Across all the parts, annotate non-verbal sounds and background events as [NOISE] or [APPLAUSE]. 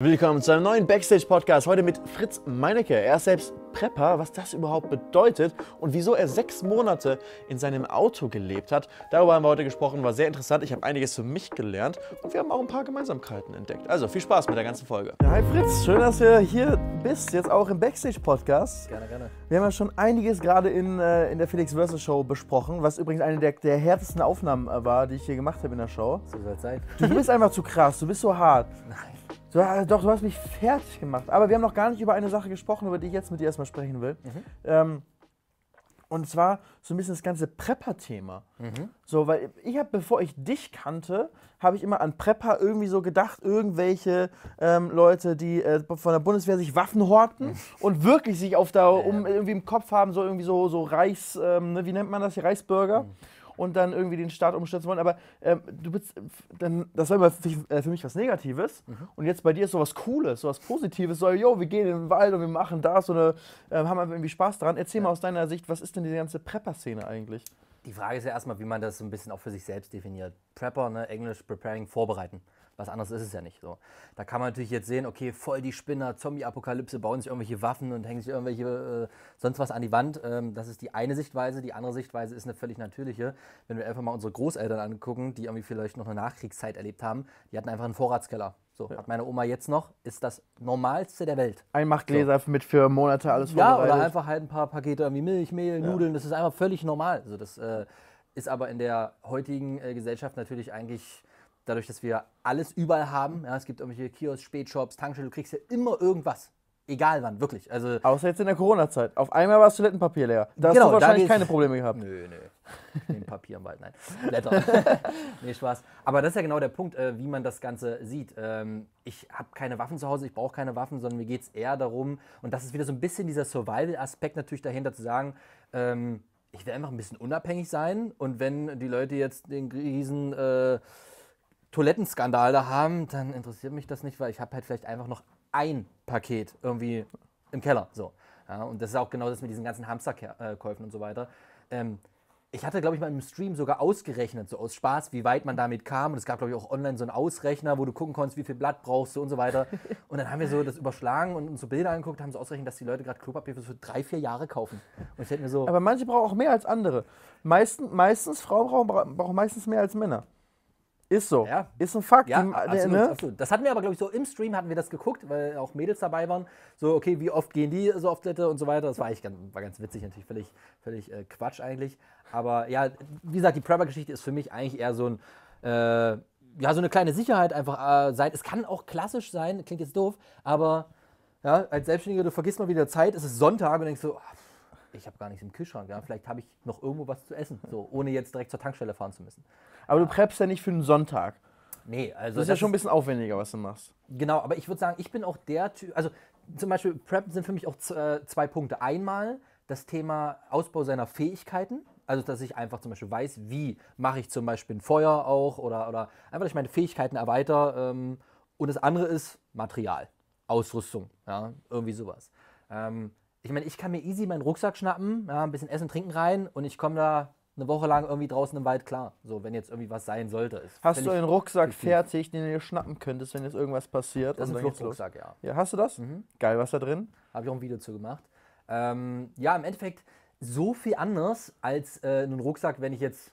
Willkommen zu einem neuen Backstage-Podcast, heute mit Fritz Meinecke. Er ist selbst Prepper, was das überhaupt bedeutet und wieso er sechs Monate in seinem Auto gelebt hat. Darüber haben wir heute gesprochen, war sehr interessant. Ich habe einiges für mich gelernt und wir haben auch ein paar Gemeinsamkeiten entdeckt. Also viel Spaß mit der ganzen Folge. Ja, hi Fritz, schön, dass du hier bist, jetzt auch im Backstage-Podcast. Gerne, gerne. Wir haben ja schon einiges gerade in, äh, in der Felix Versus Show besprochen, was übrigens eine der, der härtesten Aufnahmen äh, war, die ich hier gemacht habe in der Show. So soll es sein. Du bist einfach zu krass, du bist so hart. [LAUGHS] Nein. So, äh, doch, du hast mich fertig gemacht. Aber wir haben noch gar nicht über eine Sache gesprochen, über die ich jetzt mit dir erstmal sprechen will. Mhm. Ähm, und zwar so ein bisschen das ganze Prepper-Thema. Mhm. So, weil ich habe, bevor ich dich kannte, habe ich immer an Prepper irgendwie so gedacht, irgendwelche ähm, Leute, die äh, von der Bundeswehr sich Waffen horten mhm. [LAUGHS] und wirklich sich auf da um, irgendwie im Kopf haben, so irgendwie so, so Reichs, ähm, ne, wie nennt man das hier, Reichsbürger. Mhm und dann irgendwie den Staat umstürzen wollen. Aber ähm, du bist, äh, dann, das war immer für, äh, für mich was Negatives. Mhm. Und jetzt bei dir ist sowas Cooles, sowas Positives. So, yo, wir gehen in den Wald und wir machen das und äh, ähm, haben irgendwie Spaß dran. Erzähl ja. mal aus deiner Sicht, was ist denn diese ganze Prepper-Szene eigentlich? Die Frage ist ja erstmal, wie man das so ein bisschen auch für sich selbst definiert. Prepper, ne? Englisch, preparing, vorbereiten. Was anderes ist es ja nicht so. Da kann man natürlich jetzt sehen, okay, voll die Spinner, Zombie-Apokalypse, bauen sich irgendwelche Waffen und hängen sich irgendwelche äh, sonst was an die Wand. Ähm, das ist die eine Sichtweise. Die andere Sichtweise ist eine völlig natürliche. Wenn wir einfach mal unsere Großeltern angucken, die irgendwie vielleicht noch eine Nachkriegszeit erlebt haben, die hatten einfach einen Vorratskeller. So, ja. hat meine Oma jetzt noch, ist das Normalste der Welt. Ein Machtgläser so. mit für Monate alles vorbereitet. Ja, oder einfach halt ein paar Pakete wie Milch, Mehl, ja. Nudeln, das ist einfach völlig normal. Also das äh, ist aber in der heutigen äh, Gesellschaft natürlich eigentlich dadurch, dass wir alles überall haben. Ja, es gibt irgendwelche Kiosks, Spätshops, Tankstellen, du kriegst ja immer irgendwas. Egal wann, wirklich. Also Außer jetzt in der Corona-Zeit. Auf einmal war das Toilettenpapier leer. Da genau, hast du wahrscheinlich keine Probleme gehabt. Nö, nö. Ich nehme Papier im Wald, nein. Blätter. [LAUGHS] nee, Spaß. Aber das ist ja genau der Punkt, äh, wie man das Ganze sieht. Ähm, ich habe keine Waffen zu Hause, ich brauche keine Waffen, sondern mir geht es eher darum, und das ist wieder so ein bisschen dieser Survival-Aspekt natürlich dahinter, zu sagen, ähm, ich will einfach ein bisschen unabhängig sein. Und wenn die Leute jetzt den riesen... Äh, Toilettenskandal da haben, dann interessiert mich das nicht, weil ich habe halt vielleicht einfach noch ein Paket irgendwie im Keller. So. Ja, und das ist auch genau das mit diesen ganzen Hamsterkäufen und so weiter. Ähm, ich hatte, glaube ich, mal im Stream sogar ausgerechnet, so aus Spaß, wie weit man damit kam. Und es gab, glaube ich, auch online so einen Ausrechner, wo du gucken konntest, wie viel Blatt brauchst du und so weiter. [LAUGHS] Und dann haben wir so das überschlagen und uns so Bilder angeguckt, haben so ausgerechnet, dass die Leute gerade Klopapier für so drei, vier Jahre kaufen. Und ich hätte mir so. Aber manche brauchen auch mehr als andere. Meisten, meistens, Frauen brauchen, brauchen meistens mehr als Männer. Ist so. Ja. Ist ein Fakt. Ja, äh, absolut, ne? absolut. Das hatten wir aber, glaube ich, so im Stream hatten wir das geguckt, weil auch Mädels dabei waren. So, okay, wie oft gehen die so auf Toilette und so weiter. Das war eigentlich ganz, war ganz witzig, natürlich völlig, völlig äh, Quatsch eigentlich. Aber ja, wie gesagt, die Prepper-Geschichte ist für mich eigentlich eher so ein, äh, ja, so eine kleine Sicherheit einfach äh, sein. Es kann auch klassisch sein, klingt jetzt doof, aber ja, als Selbstständiger, du vergisst mal wieder Zeit, es ist Sonntag und denkst so, oh, ich habe gar nichts im Kühlschrank. Ja? Vielleicht habe ich noch irgendwo was zu essen, so ohne jetzt direkt zur Tankstelle fahren zu müssen. Aber du preppst ja nicht für einen Sonntag. Nee, also. Das ist das ja schon ein bisschen aufwendiger, was du machst. Genau, aber ich würde sagen, ich bin auch der Typ. Also zum Beispiel, Prep sind für mich auch äh, zwei Punkte. Einmal das Thema Ausbau seiner Fähigkeiten. Also, dass ich einfach zum Beispiel weiß, wie mache ich zum Beispiel ein Feuer auch oder, oder einfach, dass ich meine Fähigkeiten erweitere. Ähm, und das andere ist Material, Ausrüstung, ja, irgendwie sowas. Ähm, ich meine, ich kann mir easy meinen Rucksack schnappen, ja, ein bisschen Essen und Trinken rein und ich komme da eine Woche lang irgendwie draußen im Wald klar. So, wenn jetzt irgendwie was sein sollte. hast du einen Rucksack richtig. fertig, den du dir schnappen könntest, wenn jetzt irgendwas passiert? Das ist ein Fluchtrucksack, ja. ja. Hast du das? Mhm. Geil, was da drin? Habe ich auch ein Video zu gemacht. Ähm, ja, im Endeffekt so viel anders als äh, einen Rucksack, wenn ich jetzt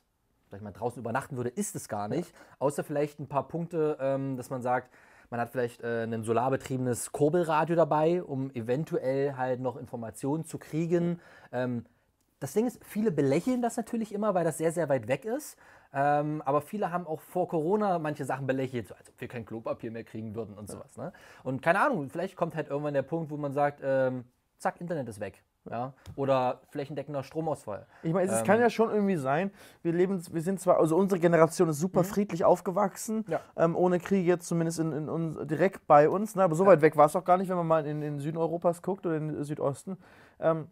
sag ich mal, draußen übernachten würde, ist es gar nicht. Außer vielleicht ein paar Punkte, ähm, dass man sagt, man hat vielleicht äh, ein solarbetriebenes Kurbelradio dabei, um eventuell halt noch Informationen zu kriegen. Ähm, das Ding ist, viele belächeln das natürlich immer, weil das sehr, sehr weit weg ist. Ähm, aber viele haben auch vor Corona manche Sachen belächelt, als ob wir kein Klopapier mehr kriegen würden und ja. sowas. Ne? Und keine Ahnung, vielleicht kommt halt irgendwann der Punkt, wo man sagt, ähm, zack, Internet ist weg ja, oder flächendeckender Stromausfall. Ich meine, es ähm, kann ja schon irgendwie sein, wir leben, wir sind zwar, also unsere Generation ist super mhm. friedlich aufgewachsen, ja. ähm, ohne Krieg jetzt zumindest in, in, in, direkt bei uns, ne? aber so ja. weit weg war es auch gar nicht, wenn man mal in den Süden Europas guckt oder in den Südosten. Ähm,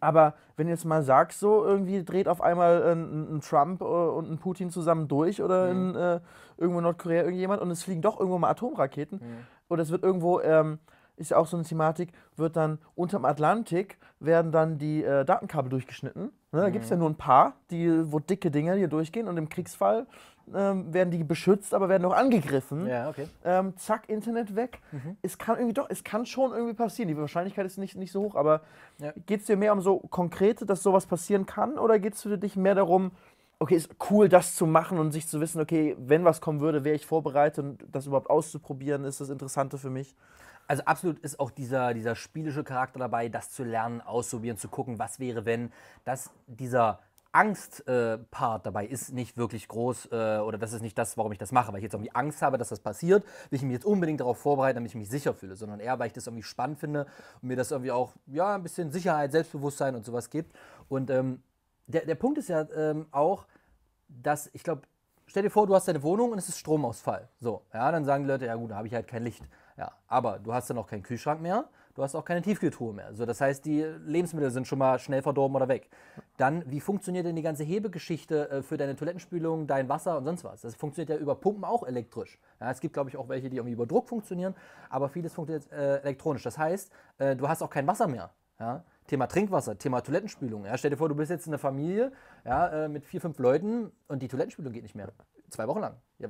aber wenn jetzt mal sagst, so irgendwie dreht auf einmal ein, äh, ein Trump äh, und ein Putin zusammen durch oder mhm. in äh, irgendwo Nordkorea irgendjemand und es fliegen doch irgendwo mal Atomraketen mhm. oder es wird irgendwo ähm, ist ja auch so eine Thematik, wird dann unterm Atlantik werden dann die äh, Datenkabel durchgeschnitten. Ne? Da mhm. gibt es ja nur ein paar, die, wo dicke Dinger hier durchgehen und im Kriegsfall ähm, werden die beschützt, aber werden auch angegriffen. Ja, okay. Ähm, zack, Internet weg. Mhm. Es kann irgendwie doch, es kann schon irgendwie passieren. Die Wahrscheinlichkeit ist nicht, nicht so hoch, aber ja. geht es dir mehr um so konkrete, dass sowas passieren kann oder geht es für dich mehr darum, okay, ist cool, das zu machen und sich zu wissen, okay, wenn was kommen würde, wäre ich vorbereitet und das überhaupt auszuprobieren, ist das Interessante für mich? Also absolut ist auch dieser, dieser spielische Charakter dabei, das zu lernen, auszuprobieren, zu gucken, was wäre, wenn. Das, dieser Angst-Part äh, dabei ist nicht wirklich groß äh, oder das ist nicht das, warum ich das mache, weil ich jetzt irgendwie Angst habe, dass das passiert, will ich mich jetzt unbedingt darauf vorbereiten, damit ich mich sicher fühle, sondern eher, weil ich das irgendwie spannend finde und mir das irgendwie auch ja, ein bisschen Sicherheit, Selbstbewusstsein und sowas gibt. Und ähm, der, der Punkt ist ja ähm, auch, dass ich glaube, stell dir vor, du hast deine Wohnung und es ist Stromausfall. So, ja, dann sagen die Leute, ja gut, da habe ich halt kein Licht. Ja, aber du hast dann auch keinen Kühlschrank mehr, du hast auch keine Tiefkühltruhe mehr. So, das heißt, die Lebensmittel sind schon mal schnell verdorben oder weg. Dann, wie funktioniert denn die ganze Hebegeschichte äh, für deine Toilettenspülung, dein Wasser und sonst was? Das funktioniert ja über Pumpen auch elektrisch. Ja, es gibt, glaube ich, auch welche, die irgendwie über Druck funktionieren, aber vieles funktioniert äh, elektronisch. Das heißt, äh, du hast auch kein Wasser mehr. Ja? Thema Trinkwasser, Thema Toilettenspülung. Ja? Stell dir vor, du bist jetzt in einer Familie ja, äh, mit vier, fünf Leuten und die Toilettenspülung geht nicht mehr. Zwei Wochen lang. Ja,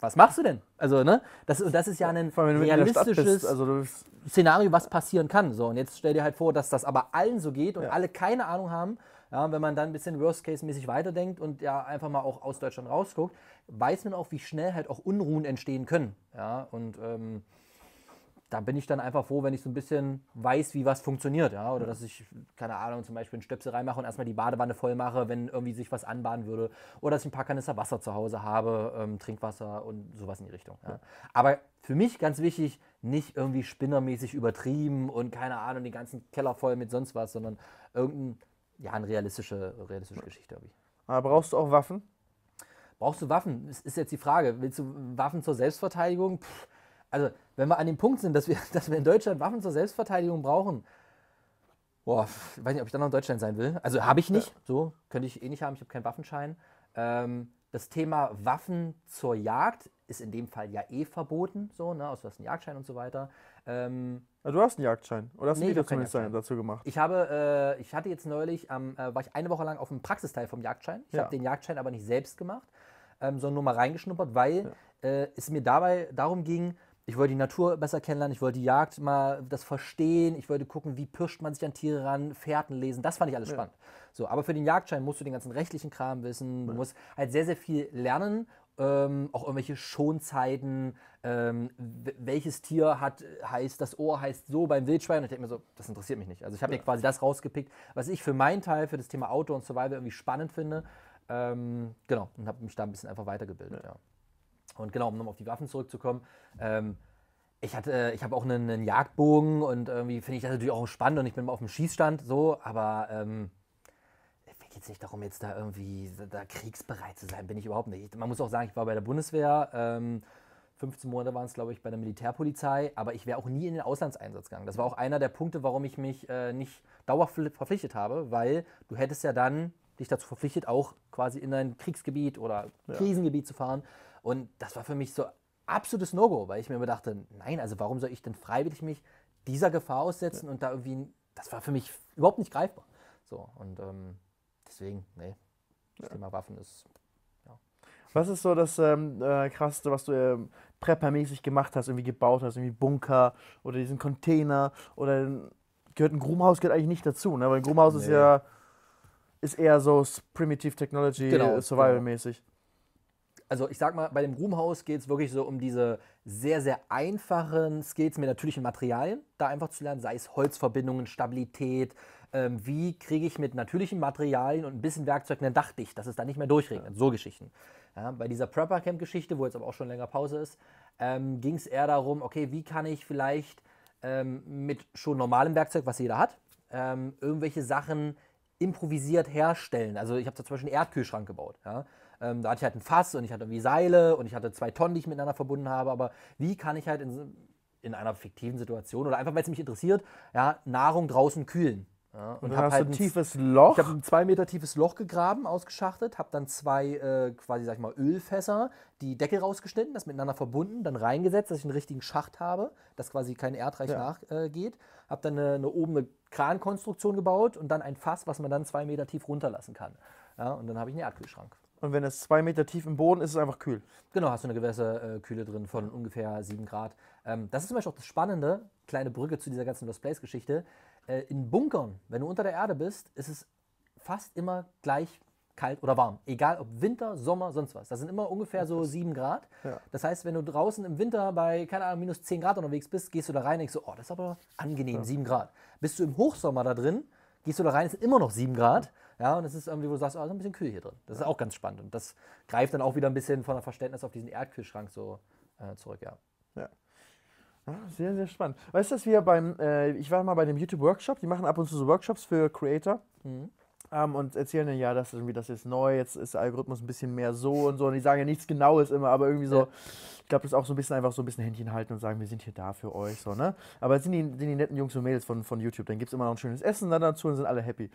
was machst du denn? Also, ne? Das, das ist ja ein realistisches also, bist, also Szenario, was passieren kann. So, und jetzt stell dir halt vor, dass das aber allen so geht und ja. alle keine Ahnung haben. Ja, wenn man dann ein bisschen Worst-Case-mäßig weiterdenkt und ja einfach mal auch aus Deutschland rausguckt, weiß man auch, wie schnell halt auch Unruhen entstehen können. Ja, und ähm, da bin ich dann einfach froh, wenn ich so ein bisschen weiß, wie was funktioniert, ja. Oder dass ich, keine Ahnung, zum Beispiel einen Stöpsel reinmache und erstmal die Badewanne voll mache, wenn irgendwie sich was anbahnen würde. Oder dass ich ein paar Kanister Wasser zu Hause habe, ähm, Trinkwasser und sowas in die Richtung. Ja? Aber für mich ganz wichtig, nicht irgendwie spinnermäßig übertrieben und keine Ahnung, den ganzen Keller voll mit sonst was, sondern irgendein, ja, eine realistische, realistische Geschichte ich. Aber brauchst du auch Waffen? Brauchst du Waffen? Das ist jetzt die Frage. Willst du Waffen zur Selbstverteidigung? Pff, also wenn wir an dem Punkt sind, dass wir, [LAUGHS] dass wir in Deutschland Waffen zur Selbstverteidigung brauchen, boah, ich weiß nicht, ob ich dann noch in Deutschland sein will. Also habe ich nicht, ja. so könnte ich eh nicht haben, ich habe keinen Waffenschein. Ähm, das Thema Waffen zur Jagd ist in dem Fall ja eh verboten, so, ne? Also du hast einen Jagdschein und so weiter. Ähm, also du hast einen Jagdschein oder hast nee, du zumindest einen dazu gemacht? Ich habe, äh, ich hatte jetzt neulich, ähm, äh, war ich eine Woche lang auf dem Praxisteil vom Jagdschein. Ich ja. habe den Jagdschein aber nicht selbst gemacht, ähm, sondern nur mal reingeschnuppert, weil ja. äh, es mir dabei darum ging, ich wollte die Natur besser kennenlernen, ich wollte die Jagd mal das verstehen, ich wollte gucken, wie pirscht man sich an Tiere ran, Fährten lesen, das fand ich alles ja. spannend. So, aber für den Jagdschein musst du den ganzen rechtlichen Kram wissen, du musst halt sehr, sehr viel lernen ähm, auch irgendwelche Schonzeiten, ähm, welches Tier hat, heißt, das Ohr heißt so beim Wildschwein. Und ich denke mir so, das interessiert mich nicht. Also ich habe ja. mir quasi das rausgepickt, was ich für meinen Teil, für das Thema Auto und Survival irgendwie spannend finde. Ähm, genau, und habe mich da ein bisschen einfach weitergebildet, ja. ja. Und genau, um nochmal auf die Waffen zurückzukommen, ähm, ich hatte, äh, ich habe auch einen, einen, Jagdbogen und irgendwie finde ich das natürlich auch spannend und ich bin mal auf dem Schießstand so, aber ähm, geht jetzt nicht darum, jetzt da irgendwie da kriegsbereit zu sein, bin ich überhaupt nicht. Man muss auch sagen, ich war bei der Bundeswehr, ähm, 15 Monate waren es, glaube ich, bei der Militärpolizei, aber ich wäre auch nie in den Auslandseinsatz gegangen. Das war auch einer der Punkte, warum ich mich äh, nicht dauerhaft verpflichtet habe, weil du hättest ja dann dich dazu verpflichtet, auch quasi in ein Kriegsgebiet oder Krisengebiet ja. zu fahren. Und das war für mich so absolutes No-Go, weil ich mir immer dachte, nein, also warum soll ich denn freiwillig mich dieser Gefahr aussetzen ja. und da irgendwie, das war für mich überhaupt nicht greifbar. So, und ähm, deswegen, nee, das ja. Thema Waffen ist. Ja. Was ist so das ähm, äh, Krasseste, was du ähm, preppermäßig gemacht hast, irgendwie gebaut hast, irgendwie Bunker oder diesen Container oder gehört ein Grumhaus gehört eigentlich nicht dazu, ne? Weil ein Grumhaus nee. ist ja ist eher so Primitive Technology genau, Survival-mäßig. Genau also ich sag mal, bei dem Ruhmhaus geht es wirklich so um diese sehr, sehr einfachen Skills mit natürlichen Materialien, da einfach zu lernen, sei es Holzverbindungen, Stabilität, ähm, wie kriege ich mit natürlichen Materialien und ein bisschen Werkzeug ein Dach dicht, dass es da nicht mehr durchregnet, so Geschichten. Ja, bei dieser Prepper Camp Geschichte, wo jetzt aber auch schon länger Pause ist, ähm, ging es eher darum, okay, wie kann ich vielleicht ähm, mit schon normalem Werkzeug, was jeder hat, ähm, irgendwelche Sachen improvisiert herstellen. Also ich habe da zum Beispiel einen Erdkühlschrank gebaut. Ja? Ähm, da hatte ich halt ein Fass und ich hatte irgendwie Seile und ich hatte zwei Tonnen, die ich miteinander verbunden habe. Aber wie kann ich halt in, in einer fiktiven Situation oder einfach, weil es mich interessiert, ja, Nahrung draußen kühlen? Ja, und, und hast halt ein tiefes Loch. Ich habe ein zwei Meter tiefes Loch gegraben, ausgeschachtet, habe dann zwei äh, quasi, sag ich mal, Ölfässer, die Deckel rausgeschnitten, das miteinander verbunden, dann reingesetzt, dass ich einen richtigen Schacht habe, dass quasi kein Erdreich ja. nachgeht. Äh, habe dann eine, eine oben eine Krankonstruktion gebaut und dann ein Fass, was man dann zwei Meter tief runterlassen kann. Ja, und dann habe ich einen Erdkühlschrank. Und wenn es zwei Meter tief im Boden ist, ist es einfach kühl. Genau, hast du eine gewisse äh, Kühle drin von ungefähr 7 Grad. Ähm, das ist zum Beispiel auch das Spannende, kleine Brücke zu dieser ganzen Lost Place-Geschichte. Äh, in Bunkern, wenn du unter der Erde bist, ist es fast immer gleich kalt oder warm. Egal ob Winter, Sommer, sonst was. Das sind immer ungefähr so 7 Grad. Ja. Das heißt, wenn du draußen im Winter bei, keine Ahnung, minus 10 Grad unterwegs bist, gehst du da rein und denkst so, oh, das ist aber angenehm, ja. 7 Grad. Bist du im Hochsommer da drin, gehst du da rein, es immer noch 7 Grad. Ja. Ja, und es ist irgendwie, wo du sagst, ah, so ein bisschen Kühl hier drin. Das ist auch ganz spannend. Und das greift dann auch wieder ein bisschen von der Verständnis auf diesen Erdkühlschrank so äh, zurück, ja. Ja. Ah, sehr, sehr spannend. Weißt du, dass wir beim, äh, ich war mal bei dem YouTube-Workshop, die machen ab und zu so Workshops für Creator. Mhm. Ähm, und erzählen dann, ja, das ist irgendwie das ist neu, jetzt ist der Algorithmus ein bisschen mehr so und so. Und die sagen ja nichts Genaues immer, aber irgendwie so, ja. ich glaube, das ist auch so ein bisschen einfach so ein bisschen Händchen halten und sagen, wir sind hier da für euch, so, ne? Aber sind die, sind die netten Jungs und Mädels von, von YouTube, dann gibt es immer noch ein schönes Essen dann dazu und sind alle happy.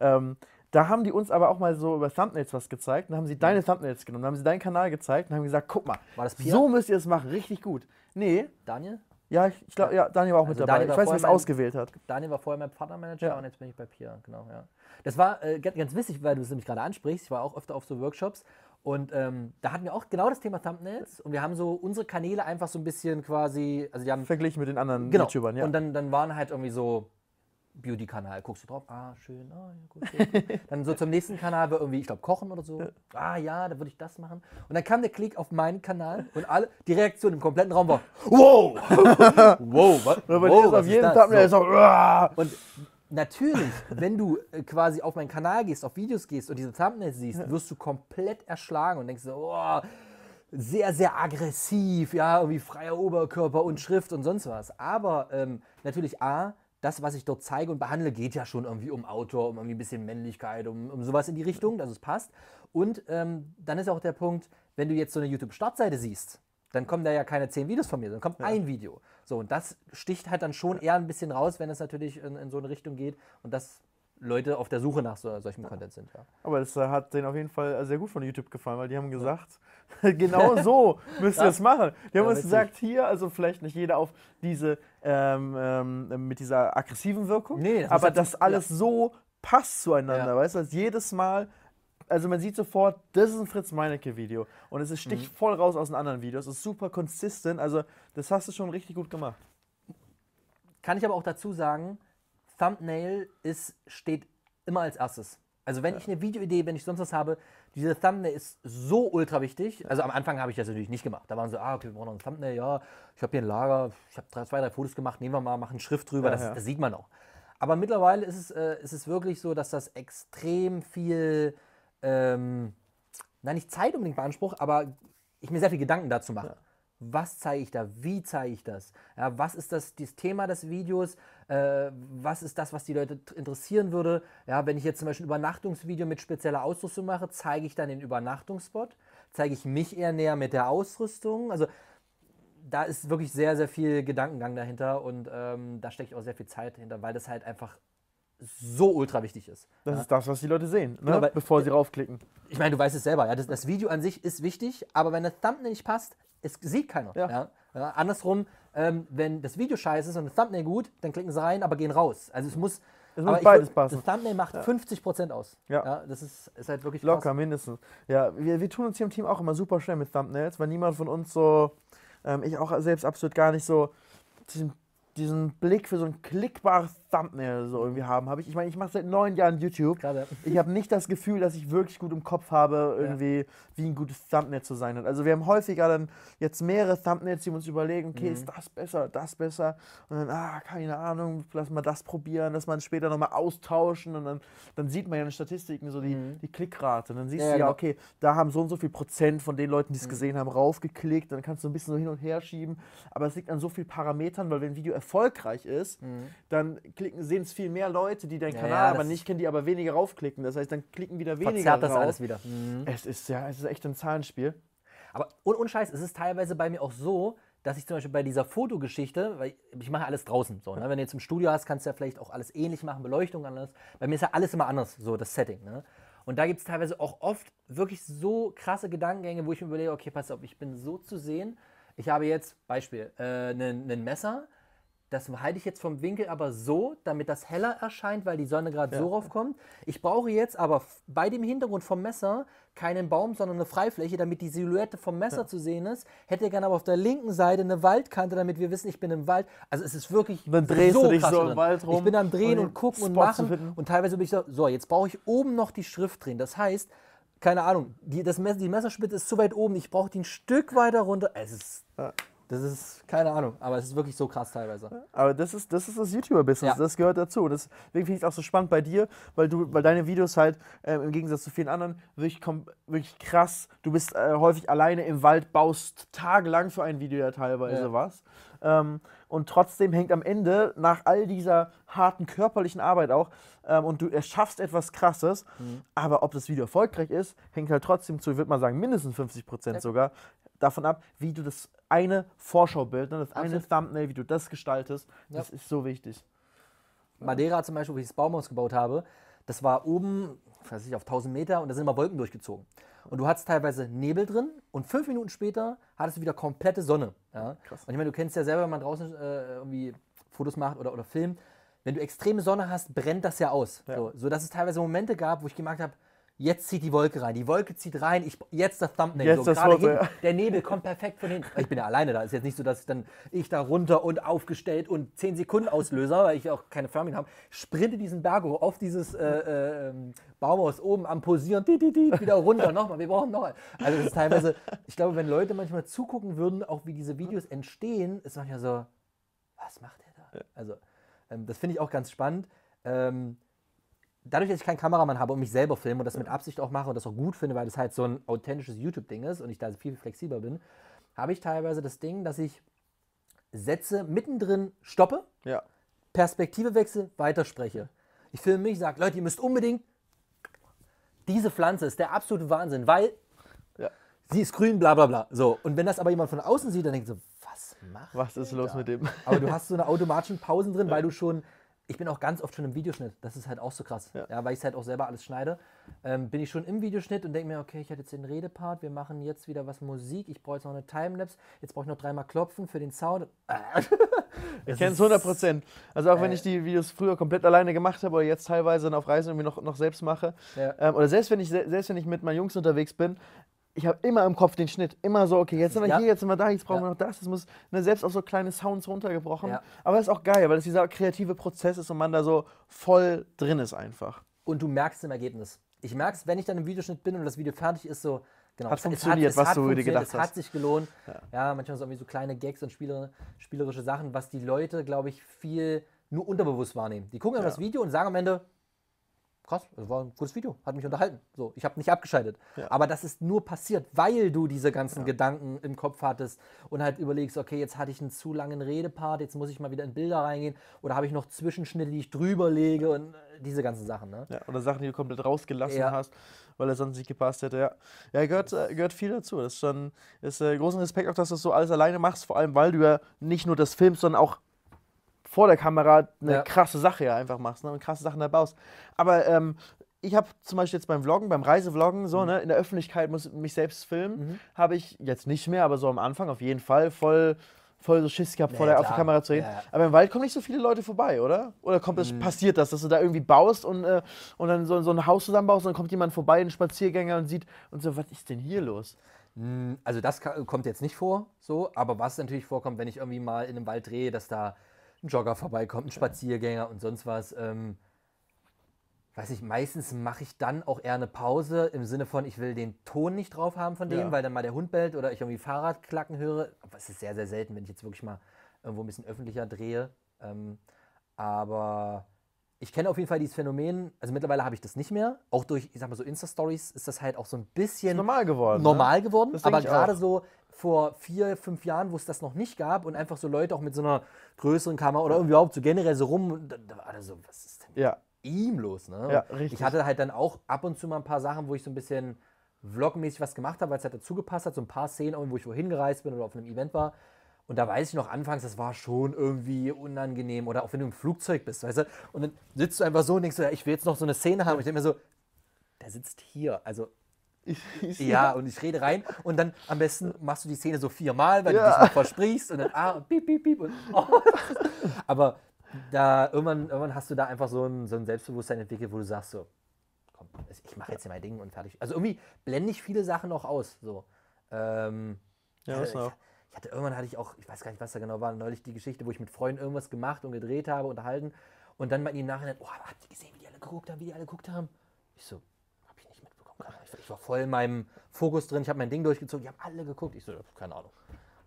Ja. Ähm, da haben die uns aber auch mal so über Thumbnails was gezeigt. Dann haben sie mhm. deine Thumbnails genommen, dann haben sie deinen Kanal gezeigt und haben gesagt, guck mal, so müsst ihr es machen, richtig gut. Nee. Daniel? Ja, ich, ich glaube, ja, Daniel war auch also mit dabei. Ich weiß wer es ausgewählt hat. Daniel war vorher mein Partnermanager ja. und jetzt bin ich bei Pia, genau, ja. Das war äh, ganz witzig, weil du es nämlich gerade ansprichst. Ich war auch öfter auf so Workshops und ähm, da hatten wir auch genau das Thema Thumbnails und wir haben so unsere Kanäle einfach so ein bisschen quasi, also die haben... Verglichen mit den anderen genau. YouTubern, ja. Und dann, dann waren halt irgendwie so Beauty-Kanal, guckst du drauf, ah, schön, ah, ja, gut, gut, gut. [LAUGHS] Dann so zum nächsten Kanal war irgendwie, ich glaube, Kochen oder so. Ah ja, da würde ich das machen. Und dann kam der Klick auf meinen Kanal und alle, die Reaktion im kompletten Raum war, wow! [LAUGHS] wow, was? Oder bei wow, dir ist auf jeden Thumbnail so Und natürlich, wenn du äh, quasi auf meinen Kanal gehst, auf Videos gehst und diese Thumbnails siehst, wirst du komplett erschlagen und denkst so, oh, sehr, sehr aggressiv, ja, irgendwie freier Oberkörper und Schrift und sonst was. Aber ähm, natürlich A, das, was ich dort zeige und behandle, geht ja schon irgendwie um Autor, um irgendwie ein bisschen Männlichkeit, um, um sowas in die Richtung, dass es passt. Und ähm, dann ist auch der Punkt, wenn du jetzt so eine YouTube-Startseite siehst, dann kommen da ja keine zehn Videos von mir, dann kommt ja. ein Video. So, und das sticht halt dann schon eher ein bisschen raus, wenn es natürlich in, in so eine Richtung geht. Und das Leute auf der Suche nach so, solchem ja. Content sind. Ja. Aber das äh, hat denen auf jeden Fall äh, sehr gut von YouTube gefallen, weil die haben gesagt, ja. [LAUGHS] genau so [LAUGHS] müsst ihr es machen. Die haben uns gesagt, hier, also vielleicht nicht jeder auf diese, ähm, ähm, mit dieser aggressiven Wirkung, nee, das aber halt dass alles so passt zueinander, weißt du, jedes Mal also man sieht sofort, das ist ein Fritz Meinecke-Video. Und es sticht mhm. voll raus aus den anderen Videos. Es ist super konsistent, Also, das hast du schon richtig gut gemacht. Kann ich aber auch dazu sagen, Thumbnail ist, steht immer als erstes. Also wenn ja. ich eine Videoidee, wenn ich sonst was habe, diese Thumbnail ist so ultra wichtig. Also am Anfang habe ich das natürlich nicht gemacht. Da waren so, ah, okay, wir brauchen noch ein Thumbnail, ja, ich habe hier ein Lager, ich habe zwei, drei Fotos gemacht, nehmen wir mal, machen Schrift drüber, ja, das, ja. das, sieht man auch. Aber mittlerweile ist es, äh, ist es wirklich so, dass das extrem viel, ähm, nein, nicht Zeit unbedingt beansprucht, aber ich mir sehr viel Gedanken dazu mache was zeige ich da, wie zeige ich das, ja, was ist das, das Thema des Videos, äh, was ist das, was die Leute interessieren würde. Ja, wenn ich jetzt zum Beispiel ein Übernachtungsvideo mit spezieller Ausrüstung mache, zeige ich dann den Übernachtungsspot, zeige ich mich eher näher mit der Ausrüstung. Also da ist wirklich sehr, sehr viel Gedankengang dahinter und ähm, da ich auch sehr viel Zeit hinter, weil das halt einfach so ultra wichtig ist. Das ja. ist das, was die Leute sehen, ne? genau, bevor sie raufklicken. Ich meine, du weißt es selber, ja. Das, das, Video an sich ist wichtig, aber wenn das Thumbnail nicht passt, es sieht keiner. Ja. ja. Andersrum, ähm, wenn das Video scheiße ist und das Thumbnail gut, dann klicken sie rein, aber gehen raus. Also es muss. Es muss beides ich, passen. Das Thumbnail macht ja. 50% aus. Ja. ja. Das ist, ist halt wirklich Locker, krass. mindestens. Ja, wir, wir tun uns hier im Team auch immer super schnell mit Thumbnails, weil niemand von uns so, ähm, ich auch selbst absolut gar nicht so diesen, diesen Blick für so ein klickbares Thumbnail so irgendwie haben, habe ich. Ich meine, ich mache seit neun Jahren YouTube. Gerade. Ich habe nicht das Gefühl, dass ich wirklich gut im Kopf habe, irgendwie, ja. wie ein gutes Thumbnail zu sein Also wir haben häufiger dann jetzt mehrere Thumbnails, die wir uns überlegen, okay, mhm. ist das besser, das besser? Und dann, ah, keine Ahnung, lass mal das probieren, lass mal später nochmal austauschen und dann, dann sieht man ja in den Statistiken so die, mhm. die Klickrate. Und dann siehst ja, du ja, genau. okay, da haben so und so viel Prozent von den Leuten, die es mhm. gesehen haben, raufgeklickt. Dann kannst du ein bisschen so hin und her schieben. Aber es liegt an so vielen Parametern, weil wenn ein Video erfolgreich ist, mhm. dann klicken, sehen es viel mehr Leute, die deinen ja, Kanal ja, aber nicht kennen, die aber weniger raufklicken. Das heißt, dann klicken wieder weniger Verzerrt das rauf. alles wieder. Mhm. Es ist ja, es ist echt ein Zahlenspiel. Aber und, und Scheiß, es ist teilweise bei mir auch so, dass ich zum Beispiel bei dieser Fotogeschichte, weil ich mache alles draußen. So, ne? Wenn du jetzt im Studio hast, kannst du ja vielleicht auch alles ähnlich machen, Beleuchtung anders. Bei mir ist ja alles immer anders, so das Setting. Ne? Und da gibt es teilweise auch oft wirklich so krasse Gedankengänge, wo ich mir überlege, okay, pass auf, ich bin so zu sehen. Ich habe jetzt, Beispiel, äh, ein Messer das halte ich jetzt vom Winkel aber so, damit das heller erscheint, weil die Sonne gerade ja. so raufkommt. Ich brauche jetzt aber bei dem Hintergrund vom Messer keinen Baum, sondern eine Freifläche, damit die Silhouette vom Messer ja. zu sehen ist. Hätte gerne aber auf der linken Seite eine Waldkante, damit wir wissen, ich bin im Wald. Also es ist wirklich Dann drehst so du dich so im Wald rum. Ich bin am Drehen und, und gucken Spot und machen. Und teilweise bin ich so, so, jetzt brauche ich oben noch die Schrift drin. Das heißt, keine Ahnung, die, das die Messerspitze ist zu weit oben, ich brauche die ein Stück weiter runter. Es ist... Ja. Das ist, keine Ahnung, aber es ist wirklich so krass teilweise. Aber das ist das, ist das YouTuber-Business, ja. das gehört dazu. Das, deswegen finde ich es auch so spannend bei dir, weil du, weil deine Videos halt äh, im Gegensatz zu vielen anderen wirklich, wirklich krass, du bist äh, häufig alleine im Wald, baust tagelang für ein Video ja teilweise ja. was. Ähm, und trotzdem hängt am Ende, nach all dieser harten körperlichen Arbeit auch, ähm, und du erschaffst etwas Krasses, mhm. aber ob das Video erfolgreich ist, hängt halt trotzdem zu, ich würde mal sagen, mindestens 50 Prozent ja. sogar davon ab, wie du das eine Vorschaubild, ne? das eine Thumbnail, wie du das gestaltest, ja. das ist so wichtig. Madeira zum Beispiel, wo ich das Baumhaus gebaut habe, das war oben, weiß ich, auf 1000 Meter und da sind immer Wolken durchgezogen. Und du hattest teilweise Nebel drin und fünf Minuten später hattest du wieder komplette Sonne. Ja? Krass. Und ich meine, du kennst ja selber, wenn man draußen äh, irgendwie Fotos macht oder, oder filmt, wenn du extreme Sonne hast, brennt das ja aus. Ja. So, so dass es teilweise Momente gab, wo ich gemerkt habe, jetzt zieht die Wolke rein. Die Wolke zieht rein, ich, jetzt das Thumbnail. Jetzt so, das Foto, ja. Der Nebel kommt perfekt von hinten. Ich bin ja alleine da. Ist jetzt nicht so, dass ich dann ich da runter und aufgestellt und 10 Sekunden Auslöser, weil ich auch keine Firmen habe, sprinte diesen Berg hoch auf dieses äh, äh, ähm, Baumhaus oben am Posieren, di, di, di, wieder runter, nochmal, wir brauchen nochmal. Also das ist teilweise, ich glaube, wenn Leute manchmal zugucken würden, auch wie diese Videos entstehen, ist manchmal so, was macht der da? Also ähm, das finde ich auch ganz spannend. Ähm, dadurch, dass ich keinen Kameramann habe und mich selber filme und das mit Absicht auch mache und das auch gut finde, weil das halt so ein authentisches YouTube-Ding ist und ich da viel, viel flexibler bin, habe ich teilweise das Ding, dass ich Sätze mittendrin stoppe, ja. Perspektive wechsle, weiterspreche. Ich filme mich, sage, Leute, ihr müsst unbedingt, diese Pflanze ist der absolute Wahnsinn, weil ja. sie ist grün, bla bla bla. So, und wenn das aber jemand von außen sieht, dann denkt so, was macht Was ist los da? mit dem? Aber du hast so eine automatischen Pausen drin, ja. weil du schon ich bin auch ganz oft schon im Videoschnitt. Das ist halt auch so krass. Ja, ja weil ich es halt auch selber alles schneide. Ähm, bin ich schon im Videoschnitt und denke mir, okay, ich hatte jetzt den Redepart, wir machen jetzt wieder was Musik, ich brauche jetzt noch eine Timelapse, jetzt brauche ich noch dreimal klopfen für den Sound. ich [LAUGHS] kenne es 100%. Also auch äh, wenn ich die Videos früher komplett alleine gemacht habe oder jetzt teilweise auf Reisen irgendwie noch, noch selbst mache. Ja. Ähm, oder selbst wenn, ich, selbst wenn ich mit meinen Jungs unterwegs bin, ich habe immer im Kopf den Schnitt, immer so, okay, jetzt sind wir ja. hier, jetzt sind wir da, jetzt brauchen ja. wir noch das. Das muss ne, selbst auf so kleine Sounds runtergebrochen. Ja. Aber das ist auch geil, weil es dieser kreative Prozess ist und man da so voll drin ist einfach. Und du merkst im Ergebnis. Ich merke es, wenn ich dann im Videoschnitt bin und das Video fertig ist, so, genau. Hat es funktioniert, hat, es was hat du dir gedacht hast. Es hat sich gelohnt. Ja, manchmal so irgendwie so kleine Gags und Spieler, spielerische Sachen, was die Leute, glaube ich, viel nur unterbewusst wahrnehmen. Die gucken ja. das Video und sagen am Ende, krass, das war ein gutes Video, hat mich unterhalten. So, ich habe nicht abgeschaltet. Ja. Aber das ist nur passiert, weil du diese ganzen ja. Gedanken im Kopf hattest und halt überlegst, okay, jetzt hatte ich einen zu langen Redepart, jetzt muss ich mal wieder in Bilder reingehen oder habe ich noch Zwischenschnitte, die ich drüber lege und äh, diese ganzen Sachen. Ne? Ja, oder Sachen, die du komplett rausgelassen ja. hast, weil er sonst nicht gepasst hätte. Ja, ja gehört, äh, gehört viel dazu. Das ist schon ist, äh, großen Respekt auch, dass du das so alles alleine machst, vor allem weil du ja nicht nur das filmst, sondern auch vor der Kamera eine ja. krasse Sache ja einfach machst ne? und krasse Sachen da baust. Aber ähm, ich habe zum Beispiel jetzt beim Vloggen, beim Reisevloggen, so, mhm. ne, in der Öffentlichkeit muss ich mich selbst filmen, mhm. habe ich jetzt nicht mehr, aber so am Anfang auf jeden Fall voll, voll so Schiss gehabt, ja, vor der, auf die Kamera zu reden. Ja. Aber im Wald kommen nicht so viele Leute vorbei, oder? Oder kommt das, mhm. passiert das, dass du da irgendwie baust und, äh, und dann so, so ein Haus zusammenbaust und dann kommt jemand vorbei, ein Spaziergänger und sieht und so, was ist denn hier los? Hm, also das kommt jetzt nicht vor, so, aber was natürlich vorkommt, wenn ich irgendwie mal in einem Wald drehe, dass da ein Jogger vorbeikommt, ein Spaziergänger und sonst was. Ähm, weiß ich, meistens mache ich dann auch eher eine Pause im Sinne von, ich will den Ton nicht drauf haben von dem, ja. weil dann mal der Hund bellt oder ich irgendwie Fahrradklacken höre. Aber es ist sehr, sehr selten, wenn ich jetzt wirklich mal irgendwo ein bisschen öffentlicher drehe. Ähm, aber ich kenne auf jeden Fall dieses Phänomen, also mittlerweile habe ich das nicht mehr. Auch durch, ich sag mal so Insta-Stories ist das halt auch so ein bisschen ist normal geworden. Ne? Normal ne? geworden. Aber gerade so vor vier, fünf Jahren, wo es das noch nicht gab und einfach so Leute auch mit so einer größeren Kamera oder überhaupt so generell so rum, da, da war da so, was ist denn ja. mit ihm los? Ne? Ja, richtig. Ich hatte halt dann auch ab und zu mal ein paar Sachen, wo ich so ein bisschen vlogmäßig was gemacht habe, weil es halt dazu gepasst hat. So ein paar Szenen, wo ich wohin gereist bin oder auf einem Event war. Und da weiß ich noch anfangs, das war schon irgendwie unangenehm. Oder auch wenn du im Flugzeug bist, weißt du? Und dann sitzt du einfach so und denkst, ja, ich will jetzt noch so eine Szene haben. Und ich denke mir so, der sitzt hier. Also ich, ich, ja, ja, und ich rede rein und dann am besten machst du die Szene so viermal, weil ja. du das versprichst und dann ah und piep, piep, piep und oh. [LAUGHS] Aber da irgendwann, irgendwann hast du da einfach so ein, so ein Selbstbewusstsein entwickelt, wo du sagst so, komm, ich mache jetzt hier mein Ding und fertig. Also irgendwie blende ich viele Sachen noch aus. So. Ähm, ja, äh, auch hatte irgendwann hatte ich auch, ich weiß gar nicht, was da genau war, neulich die Geschichte, wo ich mit Freunden irgendwas gemacht und gedreht habe, unterhalten. Und dann meinten die im Nachhinein, oh, habt ihr gesehen, wie die alle geguckt haben, wie die alle geguckt haben? Ich so, hab ich nicht mitbekommen. Ich, ich war voll in meinem Fokus drin, ich habe mein Ding durchgezogen, die haben alle geguckt. Ich so, keine Ahnung.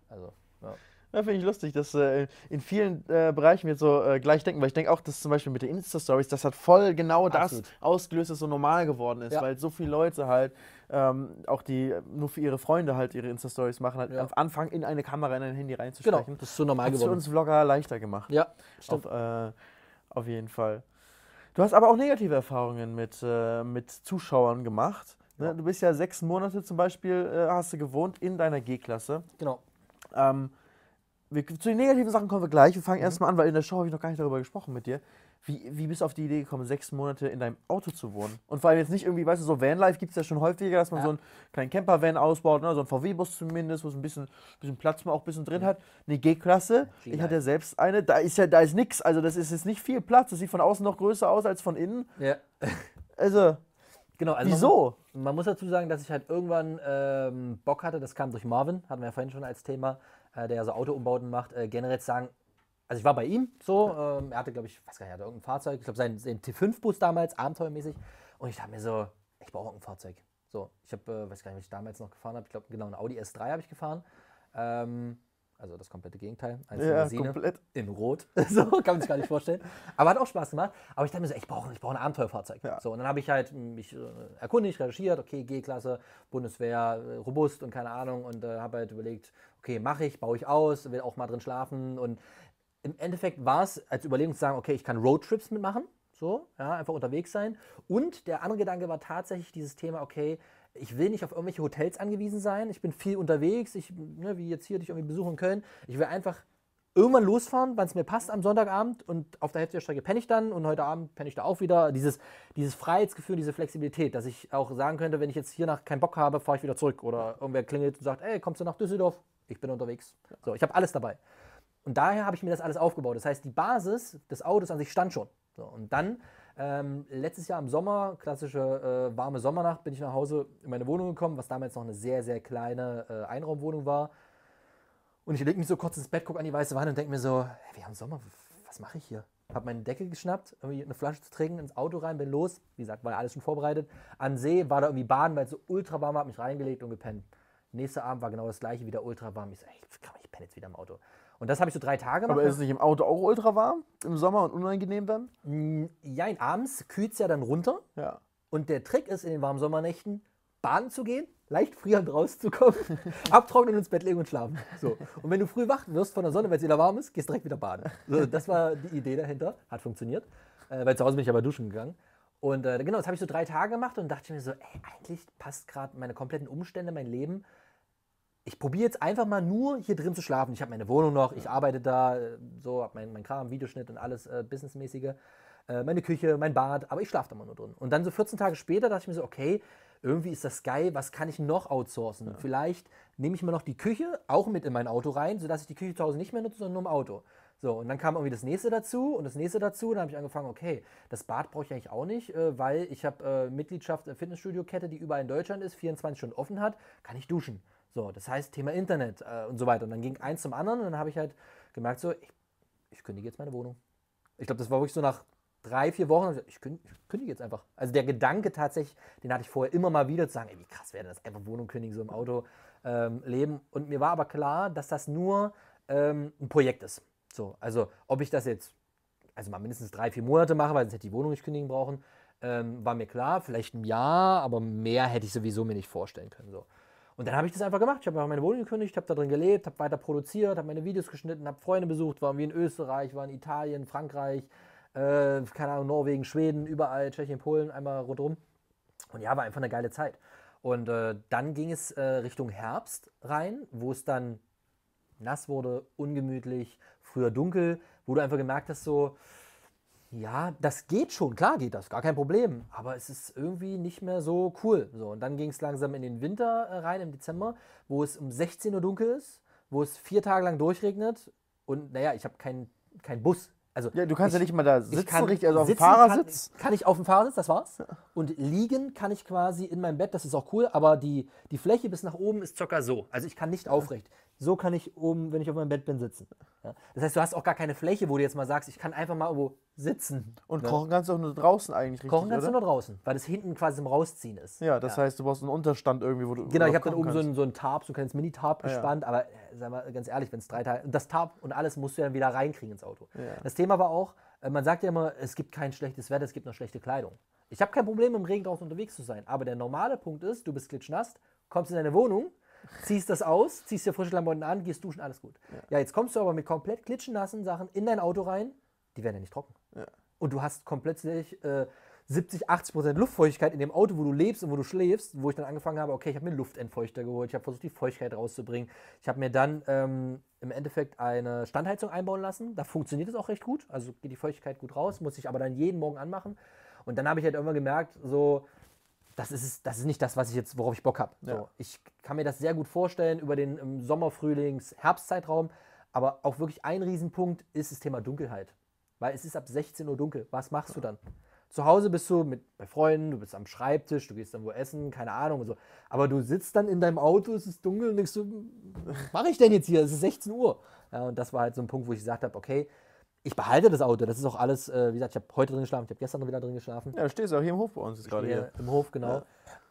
Also, ja. Ja, finde ich lustig, dass äh, in vielen äh, Bereichen wir so äh, gleich denken, weil ich denke auch, dass zum Beispiel mit den Insta-Stories, das hat voll genau Absolut. das ausgelöst, was so normal geworden ist, ja. weil so viele Leute halt, ähm, auch die äh, nur für ihre Freunde halt ihre Insta-Stories machen, halt ja. am Anfang in eine Kamera, in ein Handy reinzusprechen. Genau, das ist so normal geworden. Das für uns Vlogger leichter gemacht. Ja, stimmt. Auf, äh, auf, jeden Fall. Du hast aber auch negative Erfahrungen mit, äh, mit Zuschauern gemacht. Ne? Du bist ja sechs Monate zum Beispiel, hast du gewohnt in deiner G-Klasse. Genau. Ähm, wir, zu den negativen Sachen kommen wir gleich. Wir fangen mhm. erstmal an, weil in der Show habe ich noch gar nicht darüber gesprochen mit dir. Wie, wie bist du auf die Idee gekommen, sechs Monate in deinem Auto zu wohnen? Und vor allem jetzt nicht irgendwie, weißt du, so Vanlife gibt es ja schon häufiger, dass man ja. so einen kleinen Campervan ausbaut, ne? so einen VW-Bus zumindest, wo es ein bisschen, bisschen Platz mal auch ein bisschen drin hat. Eine G-Klasse, ich hatte ja selbst eine, da ist ja, da ist nichts, also das ist jetzt nicht viel Platz, das sieht von außen noch größer aus als von innen. Ja. Also, Genau, also Wieso? Man, man, muss dazu sagen, dass ich halt irgendwann ähm, Bock hatte, das kam durch Marvin, hatten wir ja vorhin schon als Thema, äh, der so Autoumbauten macht, äh, generell sagen, also ich war bei ihm so, ähm, er hatte, glaube ich, weiß gar nicht, hatte irgendein Fahrzeug, ich glaube, seinen, seinen T5-Bus damals, abenteuermäßig. Und ich dachte mir so, ich brauche ein Fahrzeug. So, ich habe, äh, weiß gar nicht, was ich damals noch gefahren habe, ich glaube, genau, ein Audi S3 habe ich gefahren. Ähm, also das komplette Gegenteil. Als ja, Sine, komplett. In Rot. [LAUGHS] so, kann man sich gar nicht vorstellen. Aber hat auch Spaß gemacht. Aber ich dachte mir so, ich brauche ich brauch ein Abenteuerfahrzeug. Ja. So, und dann habe ich halt mich äh, erkundigt, recherchiert, okay, G-Klasse, Bundeswehr, äh, robust und keine Ahnung. Und äh, habe halt überlegt, okay, mache ich, baue ich aus, will auch mal drin schlafen. Und im Endeffekt war es als Überlegung zu sagen, okay, ich kann Roadtrips mitmachen, so, ja, einfach unterwegs sein. Und der andere Gedanke war tatsächlich dieses Thema, okay, ich will nicht auf irgendwelche Hotels angewiesen sein, ich bin viel unterwegs, ich, ne, wie jetzt hier dich irgendwie besuchen können. Ich will einfach irgendwann losfahren, wann es mir passt am Sonntagabend und auf der Hälfte der Strecke penne ich dann und heute Abend penne ich da auch wieder. Dieses, dieses Freiheitsgefühl, diese Flexibilität, dass ich auch sagen könnte, wenn ich jetzt hier nach keinen Bock habe, fahre ich wieder zurück oder irgendwer klingelt und sagt, ey, kommst du nach Düsseldorf? ich bin unterwegs. So, ich habe alles dabei. Und daher habe ich mir das alles aufgebaut. Das heißt, die Basis des Autos an sich stand schon. So, und dann ähm, letztes Jahr im Sommer, klassische äh, warme Sommernacht, bin ich nach Hause in meine Wohnung gekommen, was damals noch eine sehr, sehr kleine äh, Einraumwohnung war. Und ich lege mich so kurz ins Bett, gucke an die weiße Wand und denke mir so, hey, wir haben Sommer, was mache ich hier? Habe meine Decke geschnappt, irgendwie eine Flasche zu trinken, ins Auto rein, bin los. Wie gesagt, war alles schon vorbereitet. An See war da irgendwie baden, weil es so ultra warm war, habe mich reingelegt und gepennt. Nächster Abend war genau das gleiche, wieder ultra warm. Ich so, ey, komm, ich penne jetzt wieder im Auto. Und das habe ich so drei Tage gemacht. Aber ist es nicht im Auto auch ultra warm? Im Sommer und unangenehm dann? Hm, ja, abends kühlt es ja dann runter. Ja. Und der Trick ist, in den warmen Sommernächten baden zu gehen, leicht frierend rauszukommen, [LAUGHS] abtrocknen und ins Bett legen und schlafen. So. Und wenn du früh wach wirst von der Sonne, weil es wieder warm ist, gehst direkt wieder baden. So, das war die Idee dahinter. Hat funktioniert. Äh, weil zu Hause bin ich aber duschen gegangen. Und äh, genau, das habe ich so drei Tage gemacht und dachte mir so, ey, eigentlich passt gerade meine kompletten Umstände, mein Leben ich probiere jetzt einfach mal nur hier drin zu schlafen. Ich habe meine Wohnung noch, ich arbeite da, äh, so habe mein, mein Kram, Videoschnitt und alles äh, Businessmäßige, äh, meine Küche, mein Bad, aber ich schlafe da mal nur drin. Und dann so 14 Tage später dachte ich mir so, okay, irgendwie ist das geil, was kann ich noch outsourcen? Ja. Vielleicht nehme ich mir noch die Küche auch mit in mein Auto rein, sodass ich die Küche zu Hause nicht mehr nutze, sondern nur im Auto. So, und dann kam irgendwie das nächste dazu und das nächste dazu. Und dann habe ich angefangen, okay, das Bad brauche ich eigentlich auch nicht, äh, weil ich habe äh, Mitgliedschaft in äh, Fitnessstudio-Kette, die überall in Deutschland ist, 24 Stunden offen hat, kann ich duschen. So, das heißt Thema Internet äh, und so weiter. Und dann ging eins zum anderen und dann habe ich halt gemerkt, so, ich, ich kündige jetzt meine Wohnung. Ich glaube, das war wirklich so nach drei, vier Wochen, ich, kündige, jetzt einfach. Also der Gedanke tatsächlich, den hatte ich vorher immer mal wieder zu sagen, ey, wie krass wäre das, einfach Wohnung kündigen, so im Auto ähm, leben. Und mir war aber klar, dass das nur ähm, ein Projekt ist. So, also ob ich das jetzt, also mal mindestens drei, vier Monate mache, weil sonst hätte ich die Wohnung nicht kündigen brauchen, ähm, war mir klar, vielleicht ein Jahr, aber mehr hätte ich sowieso mir nicht vorstellen können. So. Und dann habe ich das einfach gemacht. Ich habe einfach meine Wohnung gekündigt, habe da drin gelebt, habe weiter produziert, habe meine Videos geschnitten, habe Freunde besucht, waren wie in Österreich, waren in Italien, Frankreich, äh, keine Ahnung, Norwegen, Schweden, überall, Tschechien, Polen, einmal rundherum. Und ja, war einfach eine geile Zeit. Und äh, dann ging es äh, Richtung Herbst rein, wo es dann nass wurde, ungemütlich, früher dunkel, wo du einfach gemerkt hast, so, ja, das geht schon, klar geht das, gar kein Problem. Aber es ist irgendwie nicht mehr so cool. So, und dann ging es langsam in den Winter äh, rein im Dezember, wo es um 16 Uhr dunkel ist, wo es vier Tage lang durchregnet. Und naja, ich habe keinen kein Bus. Also, ja, du kannst ich, ja nicht mal da sitzen, ich kann, richtig, also auf dem Fahrersitz. Kann, kann, ich auf dem Fahrersitz, das war's. Ja. Und liegen kann ich quasi in meinem Bett, das ist auch cool, aber die, die Fläche bis nach oben ist circa so. Also ich kann nicht aufrecht so kann ich oben, wenn ich auf meinem Bett bin, sitzen. Ja. Das heißt, du hast auch gar keine Fläche, wo du jetzt mal sagst, ich kann einfach mal irgendwo sitzen. Und ne? kochen kannst du auch nur draußen eigentlich richtig, Kochen kannst oder? du nur draußen, weil das hinten quasi zum Rausziehen ist. Ja, das ja. heißt, du brauchst einen Unterstand irgendwie, wo du Genau, ich habe dann oben so einen, so einen Tarp, so ein kleines Mini-Tarp gespannt, aber äh, sei mal ganz ehrlich, wenn es drei Tage, das Tarp und alles musst du dann wieder reinkriegen ins Auto. Das Thema war auch, äh, man sagt ja immer, es gibt kein schlechtes Wetter, es gibt nur schlechte Kleidung. Ich habe kein Problem, im Regen draußen unterwegs zu sein, aber der normale Punkt ist, du bist klitschnass, kommst in deine Wohnung, ziehst das aus, ziehst dir frische Klamotten an, gehst duschen, alles gut. Ja. ja, jetzt kommst du aber mit komplett klitschennassen Sachen in dein Auto rein, die werden ja nicht trocken. Ja. Und du hast komplett äh, 70, 80 Prozent Luftfeuchtigkeit in dem Auto, wo du lebst und wo du schläfst, wo ich dann angefangen habe, okay, ich habe mir Luftentfeuchter geholt, ich habe versucht, die Feuchtigkeit rauszubringen. Ich habe mir dann ähm, im Endeffekt eine Standheizung einbauen lassen. Da funktioniert es auch recht gut, also geht die Feuchtigkeit gut raus, muss ich aber dann jeden Morgen anmachen. Und dann habe ich halt irgendwann gemerkt, so, das ist, das ist nicht das, was ich jetzt, worauf ich Bock habe. So, Ich kann mir das sehr gut vorstellen über den Sommer, Frühlings, Herbstzeitraum. Aber auch wirklich ein Riesenpunkt ist das Thema Dunkelheit. Weil es ist ab 16 Uhr dunkel. Was machst ja. du dann? Zu Hause bist du mit, bei Freunden, du bist am Schreibtisch, du gehst dann wo essen, keine Ahnung und so. Aber du sitzt dann in deinem Auto, es ist dunkel und denkst so, hm, was mache ich denn jetzt hier? Es ist 16 Uhr. Ja, und das war halt so ein Punkt, wo ich gesagt habe, okay, ich behalte das Auto. Das ist auch alles, äh, wie gesagt, ich habe heute drin geschlafen, ich habe gestern wieder drin geschlafen. Ja, du stehst auch hier im Hof bei uns jetzt gerade hier. Im Hof, genau.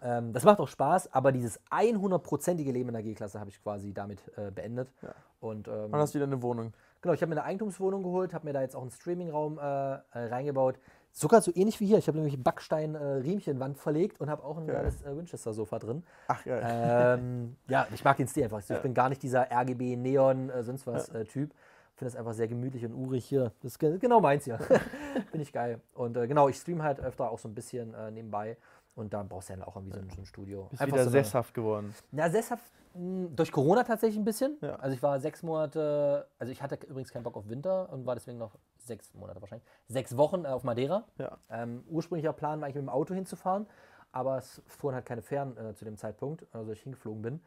Ja. Ähm, das macht auch Spaß, aber dieses 100-prozentige Leben in der G-Klasse habe ich quasi damit äh, beendet. Ja. Und, ähm, Wann hast du wieder eine Wohnung? Genau, ich habe mir eine Eigentumswohnung geholt, habe mir da jetzt auch einen Streamingraum äh, äh, reingebaut. Sogar so ähnlich wie hier. Ich habe nämlich Backstein-Riemchenwand äh, verlegt und habe auch ein geiles äh, Winchester-Sofa drin. Ach ja. Ähm, ja, ich mag den Stil einfach. Ich ja. bin gar nicht dieser RGB-Neon, äh, sonst was äh, Typ finde das einfach sehr gemütlich und urig hier. Das ist genau meins hier. [LAUGHS] finde ich geil. Und äh, genau, ich stream halt öfter auch so ein bisschen äh, nebenbei. Und dann brauchst du ja auch irgendwie so ein, so ein Studio. Bist einfach wieder so sesshaft geworden. Na, sesshaft mh, hm, durch Corona tatsächlich ein bisschen. Ja. Also ich war sechs Monate, also ich hatte übrigens keinen Bock auf Winter und war deswegen noch sechs Monate wahrscheinlich, sechs Wochen äh, auf Madeira. Ja. Ähm, ursprünglicher Plan war eigentlich mit dem Auto hinzufahren, aber es fuhren halt keine Fähren äh, zu dem Zeitpunkt, also ich hingeflogen bin. Ähm,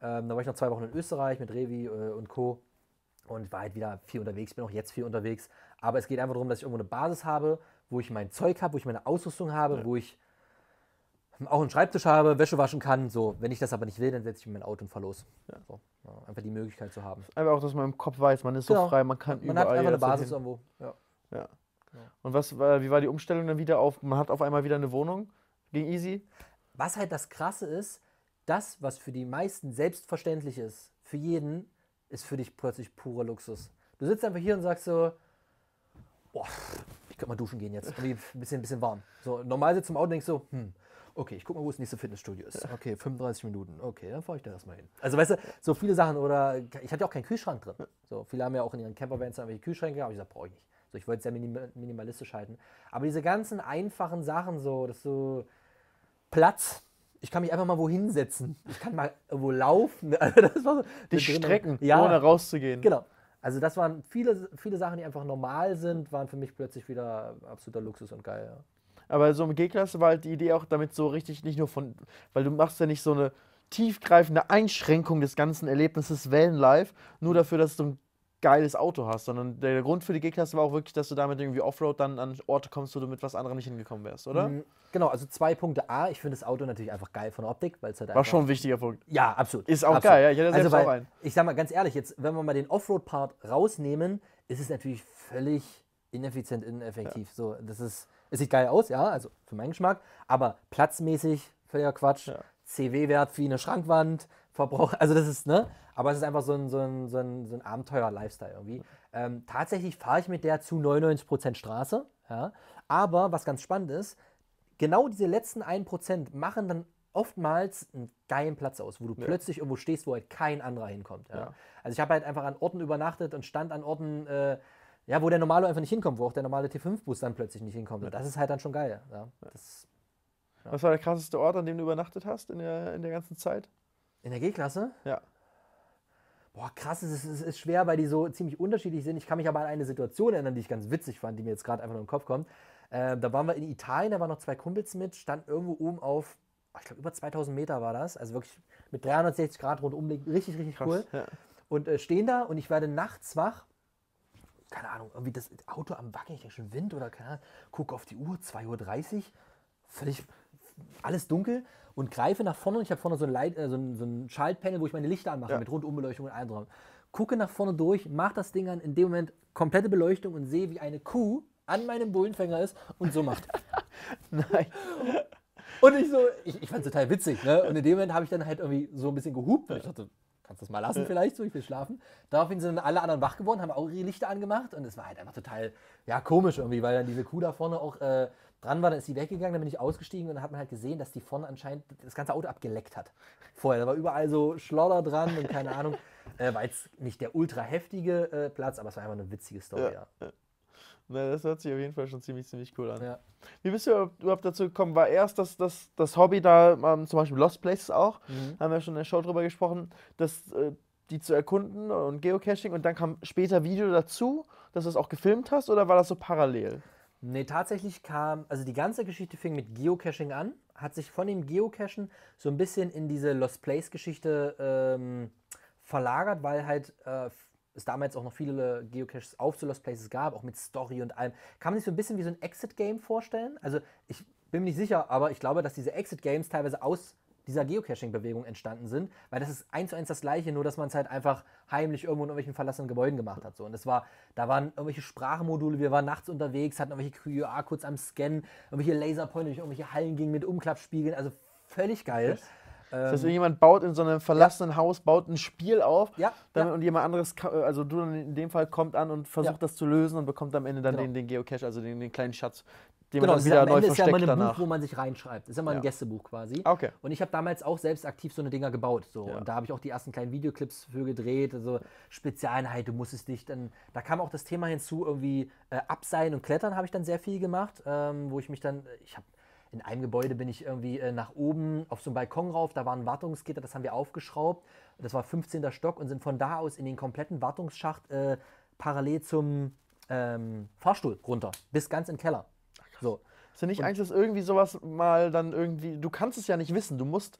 dann war ich noch zwei Wochen in Österreich mit Revi äh, und Co und war halt wieder viel unterwegs, bin auch jetzt viel unterwegs. Aber es geht einfach darum, dass ich irgendwo eine Basis habe, wo ich mein Zeug habe, wo ich meine Ausrüstung habe, ja. wo ich auch einen Schreibtisch habe, Wäsche waschen kann. So, wenn ich das aber nicht will, dann setze ich mir mein Auto und fahre los. Ja. So, ja, einfach die Möglichkeit zu haben. Einfach auch, dass man im Kopf weiß, man ist genau. so frei, man kann man überall. Man hat einfach eine Basis hin. irgendwo. Ja. Genau. Und was, äh, wie war die Umstellung dann wieder auf? Man hat auf einmal wieder eine Wohnung. Ging easy. Was halt das Krasse ist, das, was für die meisten selbstverständlich ist, für jeden ist für dich plötzlich purer Luxus. Du sitzt einfach hier und sagst so, boah, ich könnte mal duschen gehen jetzt. Irgendwie ein bisschen, ein bisschen warm. So, normal sitzt du im Auto und denkst so, hm, okay, ich guck mal, wo das nächste Fitnessstudio ist. Okay, 35 Minuten. Okay, dann fahre ich da erstmal hin. Also weißt du, so viele Sachen oder ich hatte ja auch keinen Kühlschrank drin. So, viele haben ja auch in ihren Campervans irgendwelche Kühlschränke, aber ich sag, brauche ich nicht. So, ich wollte es sehr minimalistisch halten. Aber diese ganzen einfachen Sachen, so, dass du Platz ich kann mich einfach mal wohin setzen. Ich kann mal wo laufen. [LAUGHS] Also das war so, Dich strecken, ja. ohne rauszugehen. Genau. Also das waren viele, viele Sachen, die einfach normal sind, waren für mich plötzlich wieder absoluter Luxus und geil. Ja. Aber so im G-Klasse war halt die Idee auch, damit so richtig nicht nur von, weil du machst ja nicht so eine tiefgreifende Einschränkung des ganzen Erlebnisses Vanlife, nur dafür, dass du ein geiles Auto hast, sondern der Grund für die G-Klasse war auch wirklich, dass du damit irgendwie Offroad dann an Orte kommst, wo du mit was anderem nicht hingekommen wärst, oder? Mhm. Genau, also zwei Punkte. A, ich finde das Auto natürlich einfach geil von der Optik, weil es halt War schon ein wichtiger Punkt. Ja, absolut. Ist auch absolut. geil, ja, ich hätte selbst also, weil, auch einen. Ich sag mal ganz ehrlich, jetzt, wenn wir mal den Offroad-Part rausnehmen, ist es natürlich völlig ineffizient, ineffektiv. Ja. So, das ist, es sieht geil aus, ja, also für meinen Geschmack, aber platzmäßig völliger Quatsch. Ja. CW-Wert wie eine Schrankwand, Verbrauch, also das ist, ne? Aber es ist einfach so ein, so ein, so ein, so ein Abenteuer-Lifestyle irgendwie. Ähm, tatsächlich fahre ich mit der zu 99% Straße, ja? aber was ganz spannend ist, genau diese letzten 1% machen dann oftmals einen geilen Platz aus, wo du ja. plötzlich irgendwo stehst, wo halt kein anderer hinkommt. Ja? Ja. Also ich habe halt einfach an Orten übernachtet und stand an Orten, äh, ja, wo der normale einfach nicht hinkommt, wo auch der normale T5-Bus dann plötzlich nicht hinkommt. Und das ist halt dann schon geil. Das, Was war der krasseste Ort, an dem du übernachtet hast in der, in der ganzen Zeit? In der G-Klasse? Ja. Boah, krass, es ist, es ist, schwer, weil die so ziemlich unterschiedlich sind. Ich kann mich aber an eine Situation erinnern, die ich ganz witzig fand, die mir jetzt gerade einfach nur in den Kopf kommt. Äh, da waren wir in Italien, da waren noch zwei Kumpels mit, standen irgendwo oben auf, ich glaube über 2000 Meter war das, also wirklich mit 360 Grad rundum, richtig, richtig krass, cool. Ja. Und äh, stehen da und ich werde nachts wach keine Ahnung, irgendwie das Auto am Wacken, ich denke schon Wind oder keine Ahnung, gucke auf die Uhr, 2.30 Uhr, völlig alles dunkel und greife nach vorne. Und ich habe vorne so ein, Light, äh, so, ein, so ein Schaltpanel, wo ich meine Lichter anmache ja. mit Rundumbeleuchtung und allem dran. Gucke nach vorne durch, mache das Ding an, in dem Moment komplette Beleuchtung und sehe, wie eine Kuh an meinem Bullenfänger ist und so macht. [LAUGHS] Nein. Und ich so, ich, ich fand es total witzig. Ne? Und in dem Moment habe ich dann halt irgendwie so ein bisschen gehupt. Und ich dachte, kannst du das mal lassen vielleicht, so ich will schlafen. Daraufhin sind dann alle anderen wach geworden, haben auch ihre Lichter angemacht und es war halt einfach total, ja, komisch irgendwie, weil dann diese Kuh da vorne auch äh, dran war, dann ist sie weggegangen, dann bin ich ausgestiegen und dann hat man halt gesehen, dass die vorne anscheinend das ganze Auto abgeleckt hat. [LAUGHS] Vorher, da war überall so Schlodder dran und keine Ahnung. [LAUGHS] Äh, war jetzt nicht der ultra heftige äh, Platz, aber es war einfach eine witzige Story, ja. ja. Na, das hört sich auf jeden Fall schon ziemlich, ziemlich cool an. Ja. Wie bist du überhaupt dazu gekommen? War erst das, das, das Hobby da, ähm, zum Beispiel Lost Places auch, mhm. haben wir schon in der Show drüber gesprochen, dass äh, die zu erkunden und Geocaching und dann kam später Video dazu, dass du es das auch gefilmt hast oder war das so parallel? Nee, tatsächlich kam, also die ganze Geschichte fing mit Geocaching an, hat sich von dem Geocachen so ein bisschen in diese Lost Place-Geschichte ähm, verlagert, weil halt äh, es damals auch noch viele Geocaches auf zu Lost Places gab, auch mit Story und allem. Kann man sich so ein bisschen wie so ein Exit-Game vorstellen? Also ich bin mir nicht sicher, aber ich glaube, dass diese Exit-Games teilweise aus dieser Geocaching-Bewegung entstanden sind, weil das ist eins zu eins das gleiche, nur dass man es halt einfach heimlich irgendwo in irgendwelchen verlassenen Gebäuden gemacht hat. So. Und das war, da waren irgendwelche Sprachmodule, wir waren nachts unterwegs, hatten irgendwelche QR-Codes am Scannen, irgendwelche Laserpointer irgendwelche Hallen gingen mit Umklappspiegeln, also völlig geil. Ähm, das heißt, jemand baut in so einem verlassenen ja. Haus, baut ein Spiel auf ja, damit, ja. und jemand anderes, also du in dem Fall, kommt an und versucht das zu lösen und bekommt am Ende dann genau. den, den, Geocache, also den, den, kleinen Schatz, die genau, man wieder neu versteckt danach. Genau, ist ja ein danach. Buch, wo man sich reinschreibt. Ist immer ja. ein Gästebuch quasi. Okay. Und ich habe damals auch selbst aktiv so eine Dinger gebaut. So. Ja. Und da habe ich auch die ersten kleinen Videoclips für gedreht. Also Spezialeinheit, halt, du musstest dich dann... Da kam auch das Thema hinzu, irgendwie äh, Abseilen und Klettern habe ich dann sehr viel gemacht, ähm, wo ich mich dann... Ich habe in einem Gebäude bin ich irgendwie äh, nach oben auf so einen Balkon rauf, da waren Wartungsgitter, das haben wir aufgeschraubt. Das war 15. Stock und sind von da aus in den kompletten Wartungsschacht äh, parallel zum ähm, Fahrstuhl runter, bis ganz in den Keller. So. Ist ja nicht Angst, dass irgendwie sowas mal dann irgendwie. Du kannst es ja nicht wissen. Du musst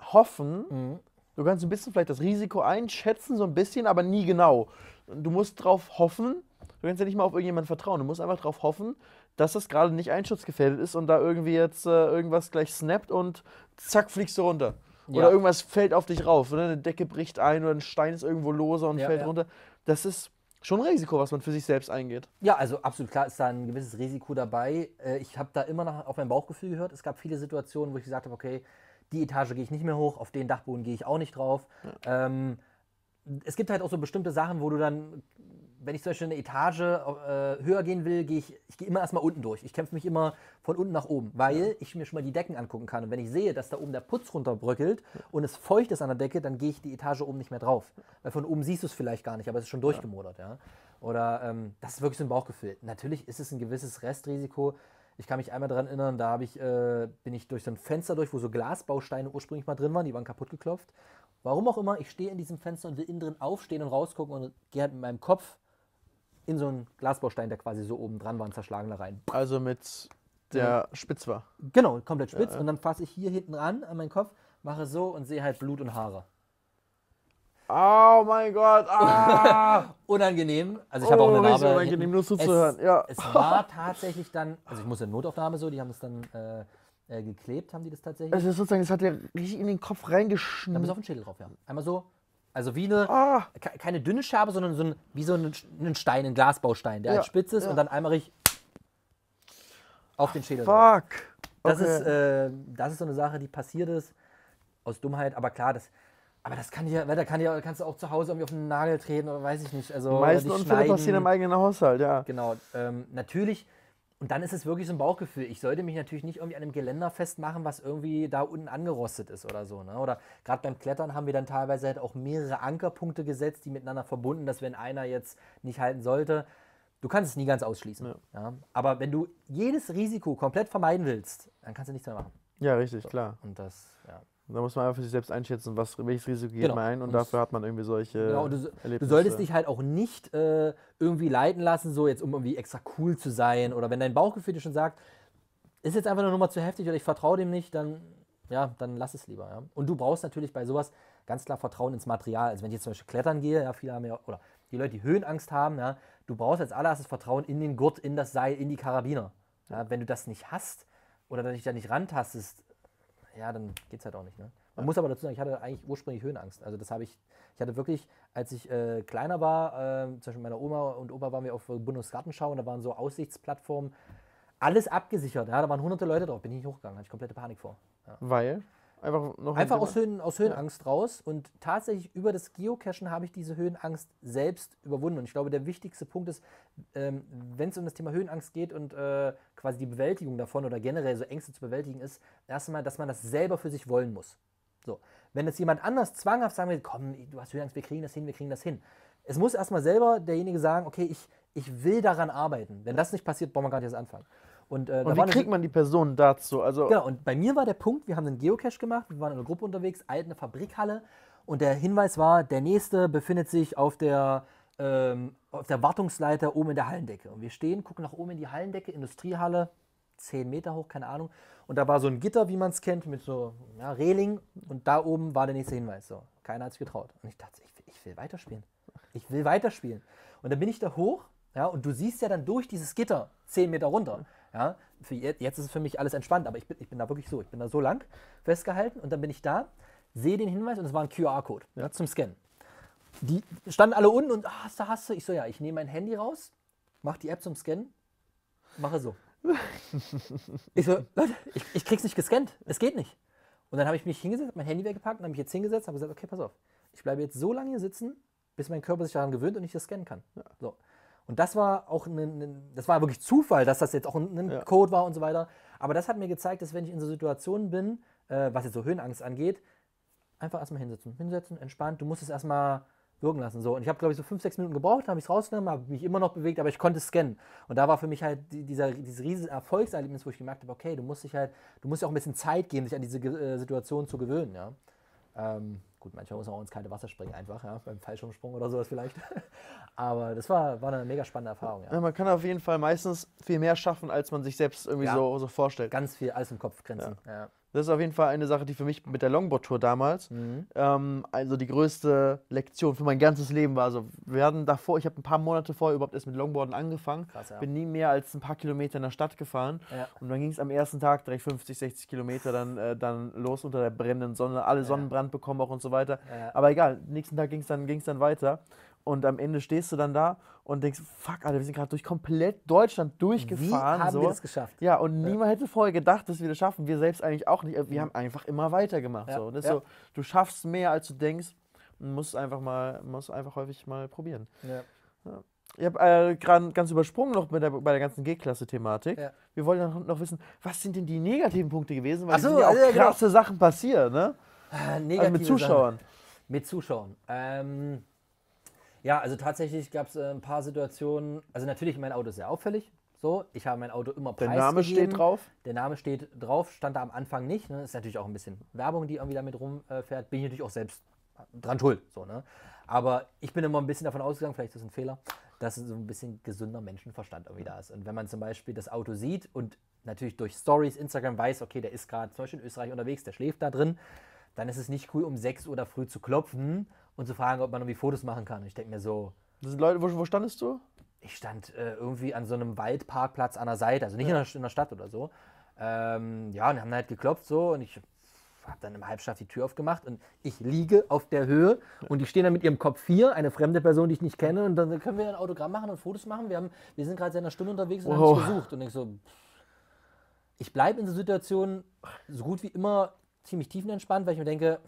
hoffen. Mhm. Du kannst ein bisschen vielleicht das Risiko einschätzen, so ein bisschen, aber nie genau. Du musst drauf hoffen. Du kannst ja nicht mal auf irgendjemanden vertrauen. Du musst einfach drauf hoffen, dass das gerade nicht einschutzgefährdet ist und da irgendwie jetzt äh, irgendwas gleich snappt und zack, fliegst du runter. Oder ja. irgendwas fällt auf dich rauf. Oder ne? eine Decke bricht ein oder ein Stein ist irgendwo loser und ja, fällt ja. runter. Das ist schon ein Risiko, was man für sich selbst eingeht. Ja, also absolut klar ist da ein gewisses Risiko dabei. Äh, ich habe da immer noch auf mein Bauchgefühl gehört. Es gab viele Situationen, wo ich gesagt habe, okay, die Etage gehe ich nicht mehr hoch, auf den Dachboden gehe ich auch nicht drauf. Ja. Ähm, es gibt halt auch so bestimmte Sachen, wo du dann wenn ich zum Beispiel eine Etage äh, höher gehen will, gehe ich, ich gehe immer erstmal unten durch. Ich kämpfe mich immer von unten nach oben, weil ja. ich mir schon mal die Decken angucken kann. Und wenn ich sehe, dass da oben der Putz runterbröckelt ja. und es feucht ist an der Decke, dann gehe ich die Etage oben nicht mehr drauf. Weil von oben siehst du es vielleicht gar nicht, aber es ist schon durchgemodert, ja. Oder ähm, das ist wirklich so ein Bauchgefühl. Natürlich ist es ein gewisses Restrisiko. Ich kann mich einmal daran erinnern, da ich, äh, bin ich durch so ein Fenster durch, wo so Glasbausteine ursprünglich mal drin waren, die waren kaputt geklopft. Warum auch immer, ich stehe in diesem Fenster und will innen drin aufstehen und rausgucken und gehe halt mit meinem Kopf in so einen Glasbaustein, der quasi so oben dran war, und zerschlagen da rein. Also mit der äh, spitz war. Genau, komplett spitz. Ja, und dann fasse ich hier hinten an an meinen Kopf, mache so und sehe halt Blut und Haare. Oh mein Gott! Ah. [LAUGHS] Unangenehm. Also ich habe auch eine oh, Narbe. Unangenehm, hinten. nur zuzuhören. Es, ja. es war tatsächlich dann, also ich muss in Notaufnahme so, die haben es dann äh, äh, geklebt, haben die das tatsächlich. Also sozusagen, das hat der richtig in den Kopf reingeschnitten. Dann bis auf den Schädel drauf, ja. Einmal so also wie eine, ah. keine dünne Scherbe, sondern so ein, wie so ein Stein, ein Glasbaustein, der ja, halt spitz ist ja. und dann einmal ich auf den Schädel. Fuck! Das, okay. ist, äh, das ist so eine Sache, die passiert ist aus Dummheit, aber klar, das, aber das kann ja, weil da kann ja, kannst du auch zu Hause irgendwie auf den Nagel treten oder weiß ich nicht. Also die meisten passieren im eigenen Haushalt, ja. Genau. Ähm, natürlich und dann ist es wirklich so ein Bauchgefühl. Ich sollte mich natürlich nicht irgendwie an einem Geländer festmachen, was irgendwie da unten angerostet ist oder so. Ne? Oder gerade beim Klettern haben wir dann teilweise halt auch mehrere Ankerpunkte gesetzt, die miteinander verbunden, dass wenn einer jetzt nicht halten sollte, du kannst es nie ganz ausschließen. Ja. Ja? Aber wenn du jedes Risiko komplett vermeiden willst, dann kannst du nichts mehr machen. Ja, richtig, so. klar. Und das, ja. Und da muss man einfach für sich selbst einschätzen, was, welches Risiko geht genau. man ein und, und dafür hat man irgendwie solche. Genau, du, Erlebnisse. du solltest dich halt auch nicht äh, irgendwie leiten lassen, so jetzt um irgendwie extra cool zu sein oder wenn dein Bauchgefühl dir schon sagt, ist jetzt einfach eine Nummer zu heftig oder ich vertraue dem nicht, dann ja, dann lass es lieber. Ja. Und du brauchst natürlich bei sowas ganz klar Vertrauen ins Material. Also wenn ich jetzt zum Beispiel klettern gehe, ja, viele haben ja, oder die Leute, die Höhenangst haben, ja, du brauchst als allererstes Vertrauen in den Gurt, in das Seil, in die Karabiner. Ja, wenn du das nicht hast oder dich da nicht rantastest, ja, dann geht es halt auch nicht. Ne? Man ja. muss aber dazu sagen, ich hatte eigentlich ursprünglich Höhenangst. Also das habe ich, ich hatte wirklich, als ich äh, kleiner war, äh, zum Beispiel meiner Oma und Opa waren wir auf Bundesgartenschau und da waren so Aussichtsplattformen, alles abgesichert. Ja, da waren hunderte Leute drauf, bin ich nicht hochgegangen, hatte ich komplette Panik vor. Ja. Weil? Einfach, noch Einfach aus, Höhen, aus Höhenangst ja. raus. Und tatsächlich über das Geocachen habe ich diese Höhenangst selbst überwunden. Und ich glaube, der wichtigste Punkt ist, ähm, wenn es um das Thema Höhenangst geht und äh, quasi die Bewältigung davon oder generell so Ängste zu bewältigen, ist erstmal, dass man das selber für sich wollen muss. So. Wenn jetzt jemand anders zwanghaft sagen will, komm, du hast Höhenangst, wir kriegen das hin, wir kriegen das hin. Es muss erstmal selber derjenige sagen, okay, ich, ich will daran arbeiten. Wenn das nicht passiert, brauchen wir gar nicht erst anfangen. Und, äh, und wie kriegt man die Person dazu? Also genau, und bei mir war der Punkt, wir haben einen Geocache gemacht, wir waren in einer Gruppe unterwegs, eine Fabrikhalle und der Hinweis war, der nächste befindet sich auf der, ähm, auf der Wartungsleiter oben in der Hallendecke. Und wir stehen, gucken nach oben in die Hallendecke, Industriehalle, 10 Meter hoch, keine Ahnung. Und da war so ein Gitter, wie man es kennt, mit so ja, Reling und da oben war der nächste Hinweis. So, keiner hat sich getraut. Und ich dachte, ich will, ich will weiterspielen. Ich will weiterspielen. Und dann bin ich da hoch ja, und du siehst ja dann durch dieses Gitter 10 Meter runter. Ja? Je, jetzt ist es für mich alles entspannt, aber ich bin, ich bin da wirklich so, ich bin da so lang festgehalten und dann bin ich da, sehe den Hinweis und es war ein QR-Code ja. zum Scannen. Die standen alle unten und ah, hast du, hast du. Ich so, ja, ich nehme mein Handy raus, mache die App zum Scannen, mache so. [LAUGHS] ich so, Leute, ich, ich krieg's nicht gescannt, es geht nicht. Und dann habe ich mich hingesetzt, mein Handy weggepackt und habe mich jetzt hingesetzt und habe gesagt, okay, pass auf, ich bleibe jetzt so lange hier sitzen, bis mein Körper sich daran gewöhnt und ich das scannen kann. Ja. So. Und das war auch ein, ein, das war wirklich Zufall, dass das jetzt auch ein, ein ja. Code war und so weiter. Aber das hat mir gezeigt, dass wenn ich in so Situationen bin, äh, was jetzt so Höhenangst angeht, einfach erstmal hinsetzen. Hinsetzen, entspannt. Du musst es erstmal wirken lassen. So. Und ich habe, glaube ich, so fünf, sechs Minuten gebraucht, habe ich es rausgenommen, habe mich immer noch bewegt, aber ich konnte scannen. Und da war für mich halt dieser, dieses riesige Erfolgserlebnis, wo ich gemerkt habe, okay, du musst dich halt, du musst dir auch ein bisschen Zeit geben, dich an diese äh, Situation zu gewöhnen, ja. Ähm, gut, manchmal muss man auch ins kalte Wasser springen, einfach, ja, beim Fallschirmsprung oder sowas vielleicht. [LAUGHS] Aber das war, war eine mega spannende Erfahrung. Ja. ja. man kann auf jeden Fall meistens viel mehr schaffen, als man sich selbst irgendwie ja. so, so vorstellt. Ganz viel alles im Kopf grenzen. Ja. Das ist auf jeden Fall eine Sache, die für mich mit der Longboard-Tour damals, mhm. ähm, also die größte Lektion für mein ganzes Leben war. Also wir hatten davor, ich habe ein paar Monate vorher überhaupt erst mit Longboarden angefangen, Krass, ja. bin nie mehr als ein paar Kilometer in der Stadt gefahren ja. und dann ging es am ersten Tag direkt 50, 60 Kilometer dann, äh, dann los unter der brennenden Sonne, alle Sonnenbrand bekommen auch und so weiter. Aber egal, nächsten Tag ging es dann, dann weiter und am Ende stehst du dann da und denkst, fuck, Alter, wir sind gerade durch komplett Deutschland durchgefahren. Wie haben so. wir das geschafft? Ja, und ja. niemand hätte vorher gedacht, dass wir das schaffen. Wir selbst eigentlich auch nicht. Wir mhm. haben einfach immer weitergemacht. Ja. So. Ja. so. du schaffst mehr, als du denkst. Und musst einfach mal, musst einfach häufig mal probieren. Ich habe äh, gerade ganz übersprungen noch bei der, bei der ganzen G-Klasse-Thematik. Ja. Wir wollen noch, noch wissen, was sind denn die negativen Punkte gewesen? Weil Ach so, sind ja auch ja, genau. krasse genau. Sachen passieren, ne? Äh, ah, negative also mit Zuschauern. Sachen. Mit Zuschauern. Ähm, ja, also tatsächlich gab es äh, ein paar Situationen. Also natürlich, mein Auto ist sehr auffällig. So, ich habe mein Auto immer preisgegeben. Der Name steht drauf? Der Name steht drauf, stand da am Anfang nicht. Ne? Ist natürlich auch ein bisschen Werbung, die irgendwie damit rumfährt. Äh, Bin ich natürlich auch selbst dran schuld. So, ne? Aber ich bin immer ein bisschen davon ausgegangen, vielleicht ist das ein Fehler, dass so ein bisschen gesunder Menschenverstand irgendwie da ist. Und wenn man zum Beispiel das Auto sieht und natürlich durch Stories, Instagram weiß, okay, der ist gerade zum Beispiel in Österreich unterwegs, der schläft da drin, dann ist es nicht cool, um 6 Uhr da früh zu klopfen und zu fragen, ob man irgendwie Fotos machen kann. Ich denke mir so. Das sind Leute, wo, wo standest du? Ich stand äh, irgendwie an so einem Waldparkplatz an der Seite, also nicht ja. in, der, in, der, Stadt oder so. Ähm, ja, und haben halt geklopft so und ich habe dann im Halbschlaf die Tür aufgemacht und ich liege auf der Höhe ja. und die stehen dann mit ihrem Kopf hier, eine fremde Person, die ich nicht kenne und dann können wir ein Autogramm machen und Fotos machen. Wir, haben, wir sind gerade seit einer Stunde unterwegs und wow. haben uns versucht und ich so, ich bleibe in so Situationen so gut wie immer ziemlich tiefenentspannt, weil ich mir denke,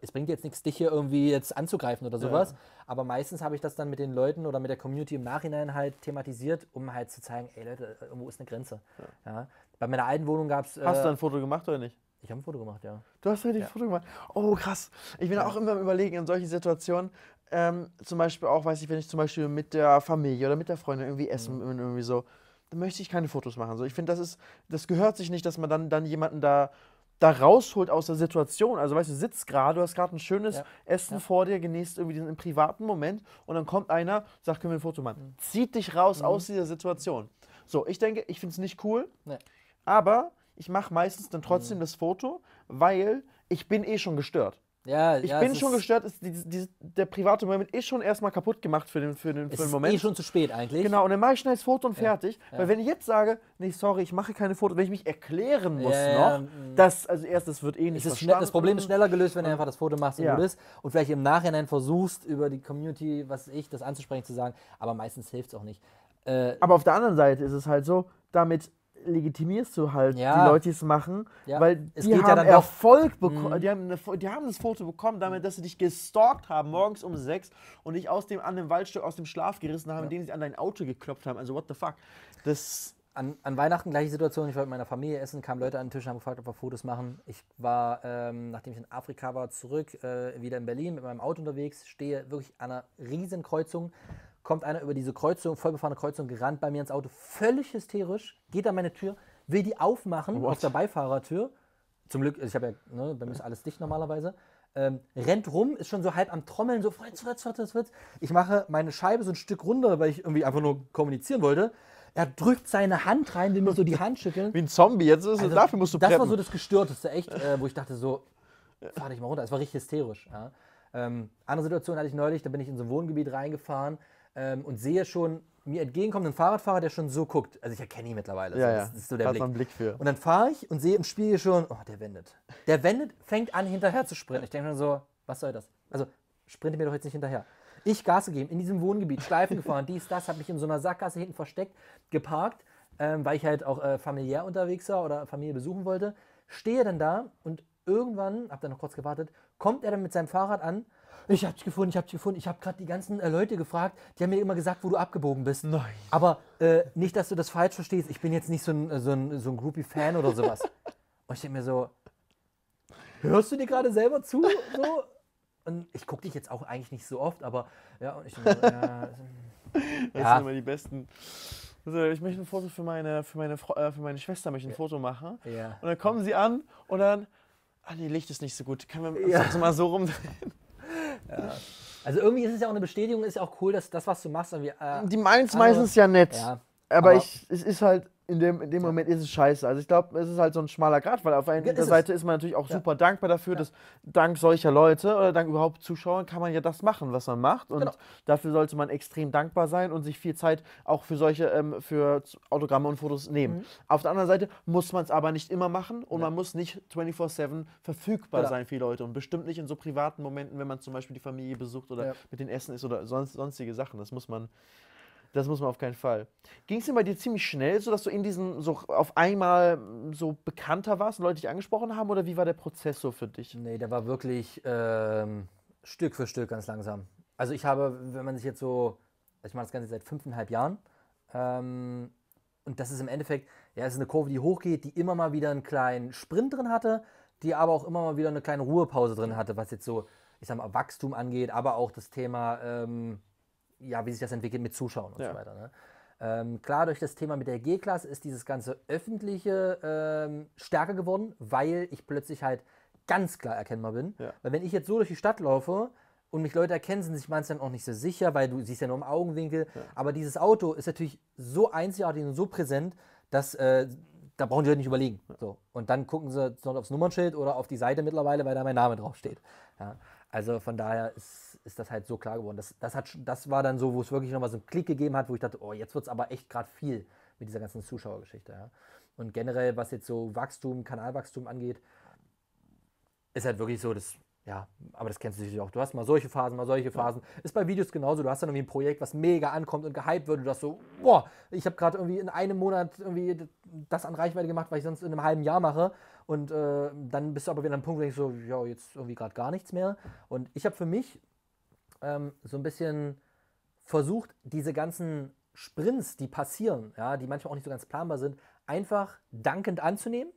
es bringt jetzt nichts, dich hier irgendwie jetzt anzugreifen oder sowas. Ja. Aber meistens habe ich das dann mit den Leuten oder mit der Community im Nachhinein halt thematisiert, um halt zu zeigen, ey Leute, äh, irgendwo ist eine Grenze. Ja. ja. Bei meiner alten Wohnung gab es. Äh, Hast du ein Foto gemacht oder nicht? Ich habe ein Foto gemacht, ja. Du hast wirklich ja. ein Foto gemacht. Oh, krass. Ich bin auch immer am Überlegen in solchen Situationen. Ähm, zum Beispiel auch, weiß ich, wenn ich zum Beispiel mit der Familie oder mit der Freundin irgendwie essen mhm. irgendwie so, dann möchte ich keine Fotos machen. So, ich finde, das ist, das gehört sich nicht, dass man dann, dann jemanden da da rausholt aus der Situation. Also weißt du, sitzt gerade, du hast gerade ein schönes ja. Essen ja. vor dir, genießt irgendwie diesen privaten Moment und dann kommt einer, sagt, können wir ein Foto machen. Mhm. Zieht dich raus mhm. aus dieser Situation. So, ich denke, ich finde es nicht cool, nee. aber ich mache meistens dann trotzdem mhm. das Foto, weil ich bin eh schon gestört. Ja, ich ja, bin schon gestört, ist, die, die, der private Moment ist schon erstmal kaputt gemacht für den, für den, für den Moment. Ist eh schon zu spät eigentlich. Genau, und dann mache ich schnell das Foto und ja, fertig. Weil wenn ich jetzt sage, nee, sorry, ich mache keine Fotos, wenn ich mich erklären muss noch, das, also erst, das wird eh nicht ist schnell, Das Problem ist schneller gelöst, wenn du einfach das Foto machst und du bist. Und vielleicht im Nachhinein versuchst, über die Community, was ich, das anzusprechen, zu sagen. Aber meistens hilft es auch nicht. Äh, Aber auf der anderen Seite ist es halt so, damit legitimierst du halt ja. die Leute, die es machen, ja. weil es geht haben ja Erfolg bekommen, die, haben die haben das Foto bekommen, damit, dass sie dich gestalkt haben, morgens um sechs und dich aus dem, an dem Waldstück aus dem Schlaf gerissen haben, indem sie an dein Auto geklopft haben. Also what the fuck. Das an, an, Weihnachten gleiche Situation. Ich war mit meiner Familie essen, kamen Leute an den Tisch und haben gefragt, ob wir Fotos machen. Ich war, ähm, nachdem ich in Afrika war, zurück, äh, wieder in Berlin mit meinem Auto unterwegs, stehe wirklich an einer riesen Kreuzung, kommt einer über diese Kreuzung, vollbefahrene Kreuzung, gerannt bei mir ins Auto, völlig hysterisch, geht an meine Tür, will die aufmachen What? auf der Beifahrertür. Zum Glück, also ich habe ja, ne, bei mir ist alles dicht normalerweise. Ähm, rennt rum, ist schon so halb am Trommeln, so Fritz, Fritz, Fritz, Fritz. Ich mache meine Scheibe so ein Stück runter, weil ich irgendwie einfach nur kommunizieren wollte. Er drückt seine Hand rein, will mir so die Hand schütteln. Wie ein Zombie, jetzt ist also, dafür musst du Das preppen. war so das Gestörteste, echt, äh, wo ich dachte so, fahr dich mal runter. Es war richtig hysterisch. Ja. Ähm, andere Situation hatte ich neulich, da bin ich in so ein Wohngebiet reingefahren ähm, und sehe schon mir entgegenkommt einen Fahrradfahrer, der schon so guckt. Also ich erkenne ihn mittlerweile. Ja, also das, das ist so der Blick. Einen Blick für. Und dann fahre ich und sehe im Spiegel schon, oh, der wendet. Der wendet, fängt an, hinterher zu sprinten. Ich denke mir so, was soll das? Also sprinte mir doch jetzt nicht hinterher. Ich Gas gegeben, in diesem Wohngebiet, Schleifen gefahren, dies, das, habe mich in so einer Sackgasse hinten versteckt, geparkt, ähm, weil ich halt auch äh, familiär unterwegs war oder Familie besuchen wollte. Stehe dann da und irgendwann, habe dann noch kurz gewartet, kommt er dann mit seinem Fahrrad an ich hab's gefunden, ich hab's gefunden. Ich habe gerade die ganzen äh, Leute gefragt, die haben mir immer gesagt, wo du abgebogen bist. Nein. Aber äh, nicht, dass du das falsch verstehst. Ich bin jetzt nicht so ein, äh, so ein, so ein Groupie-Fan oder sowas. [LAUGHS] Und ich denke mir so, hörst du dir gerade selber zu? So? Und ich gucke dich jetzt auch eigentlich nicht so oft, aber ja, und ich so, ja. Das ja. sind immer die besten. Also ich möchte ein Foto für meine, für meine, äh, für meine Schwester möchte ein ja. Foto machen. Ja. Und dann kommen sie an und dann, ah nee, Licht ist nicht so gut. Können wir ja. mal so rumdrehen? Also irgendwie ist es ja auch eine Bestätigung, ist ja auch cool, dass das, was du machst, irgendwie. Äh, die meinen es meistens ja nett. Ja. Aber, aber ich, es ist halt, in dem, in dem Moment ist es scheiße. Also ich glaube, es ist halt so ein schmaler Grad, weil auf einer ja, Seite ist man natürlich auch ja. super dankbar dafür, ja. dass dank solcher Leute oder dank überhaupt Zuschauern kann man ja das machen, was man macht. Und genau. dafür sollte man extrem dankbar sein und sich viel Zeit auch für solche, ähm, für Autogramme und Fotos nehmen. Mhm. Auf der anderen Seite muss man es aber nicht immer machen und man muss nicht 24-7 verfügbar genau. sein für die Leute. Und bestimmt nicht in so privaten Momenten, wenn man zum Beispiel die Familie besucht oder mit den Essen ist oder sonst, sonstige Sachen. Das muss man das muss man auf keinen Fall. Ging es denn bei dir ziemlich schnell, dass du in diesen, so auf einmal mm, so bekannter warst und Leute dich angesprochen haben? Oder wie war der Prozess so für dich? Nee, der war wirklich ähm, Stück für Stück ganz langsam. Also ich habe, wenn man sich jetzt so, ich mache das Ganze seit fünfeinhalb Jahren. Ähm, und das ist im Endeffekt, ja, es ist eine Kurve, die hochgeht, die immer mal wieder einen kleinen Sprint drin hatte, die aber auch immer mal wieder eine kleine Ruhepause drin hatte, was jetzt so, ich sag mal, Wachstum angeht, aber auch das Thema... Ähm, ja, wie sich das entwickelt mit Zuschauern und ja. so weiter. Ne? Ähm, klar, durch das Thema mit der G-Klasse ist dieses ganze Öffentliche ähm, stärker geworden, weil ich plötzlich halt ganz klar erkennbar bin. Ja. Weil wenn ich jetzt so durch die Stadt laufe und mich Leute erkennen, sind sich meistens dann auch nicht so sicher, weil du siehst ja nur im Augenwinkel. Ja. Aber dieses Auto ist natürlich so einzigartig und so präsent, dass äh, da brauchen die Leute nicht überlegen. Ja. So. Und dann gucken sie aufs Nummernschild oder auf die Seite mittlerweile, weil da mein Name draufsteht. Ja. Also von daher ist ist das halt so klar geworden. Das, das, hat, das war dann so, wo es wirklich nochmal so einen Klick gegeben hat, wo ich dachte, oh, jetzt wird es aber echt gerade viel mit dieser ganzen Zuschauergeschichte. Ja. Und generell, was jetzt so Wachstum, Kanalwachstum angeht, ist halt wirklich so, dass, ja, aber das kennst du sicherlich auch. Du hast mal solche Phasen, mal solche Phasen. Ja. Ist bei Videos genauso. Du hast dann irgendwie ein Projekt, was mega ankommt und gehypt wird. Du hast so, boah, ich habe gerade irgendwie in einem Monat irgendwie das an Reichweite gemacht, was ich sonst in einem halben Jahr mache. Und äh, dann bist du aber wieder an einem Punkt, wo ich so, ja, jetzt irgendwie gerade gar nichts mehr. Und ich habe für mich ähm, so ein bisschen versucht, diese ganzen Sprints, die passieren, ja, die manchmal auch nicht so ganz planbar sind, einfach dankend anzunehmen.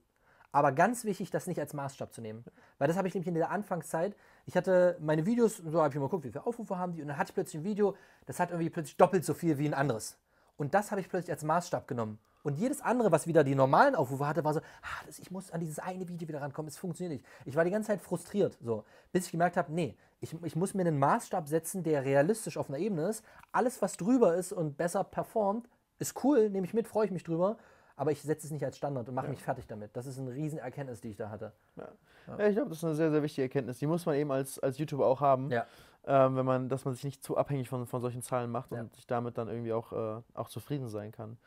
Aber ganz wichtig, das nicht als Maßstab zu nehmen. Weil das habe ich nämlich in der Anfangszeit. Ich hatte meine Videos, so habe ich mal geguckt, wie viele Aufrufe haben die. Und dann hatte ich plötzlich ein Video, das hat irgendwie plötzlich doppelt so viel wie ein anderes. Und das habe ich plötzlich als Maßstab genommen. Und jedes andere, was wieder die normalen Aufrufe hatte, war so, ah, das, ich muss an dieses eine Video wieder rankommen, es funktioniert nicht. Ich war die ganze Zeit frustriert, so, bis ich gemerkt habe, nee, ich, ich muss mir einen Maßstab setzen, der realistisch auf einer Ebene ist. Alles, was drüber ist und besser performt, ist cool, nehme ich mit, freue ich mich drüber aber ich setze es nicht als Standard und mache ja. mich fertig damit. Das ist eine riesen Erkenntnis, die ich da hatte. Ja, ja. ich glaube, das ist eine sehr, sehr wichtige Erkenntnis. Die muss man eben als, als YouTuber auch haben, ähm, wenn man, dass man sich nicht zu abhängig von, von solchen Zahlen macht und sich damit dann irgendwie auch, äh, auch zufrieden sein kann.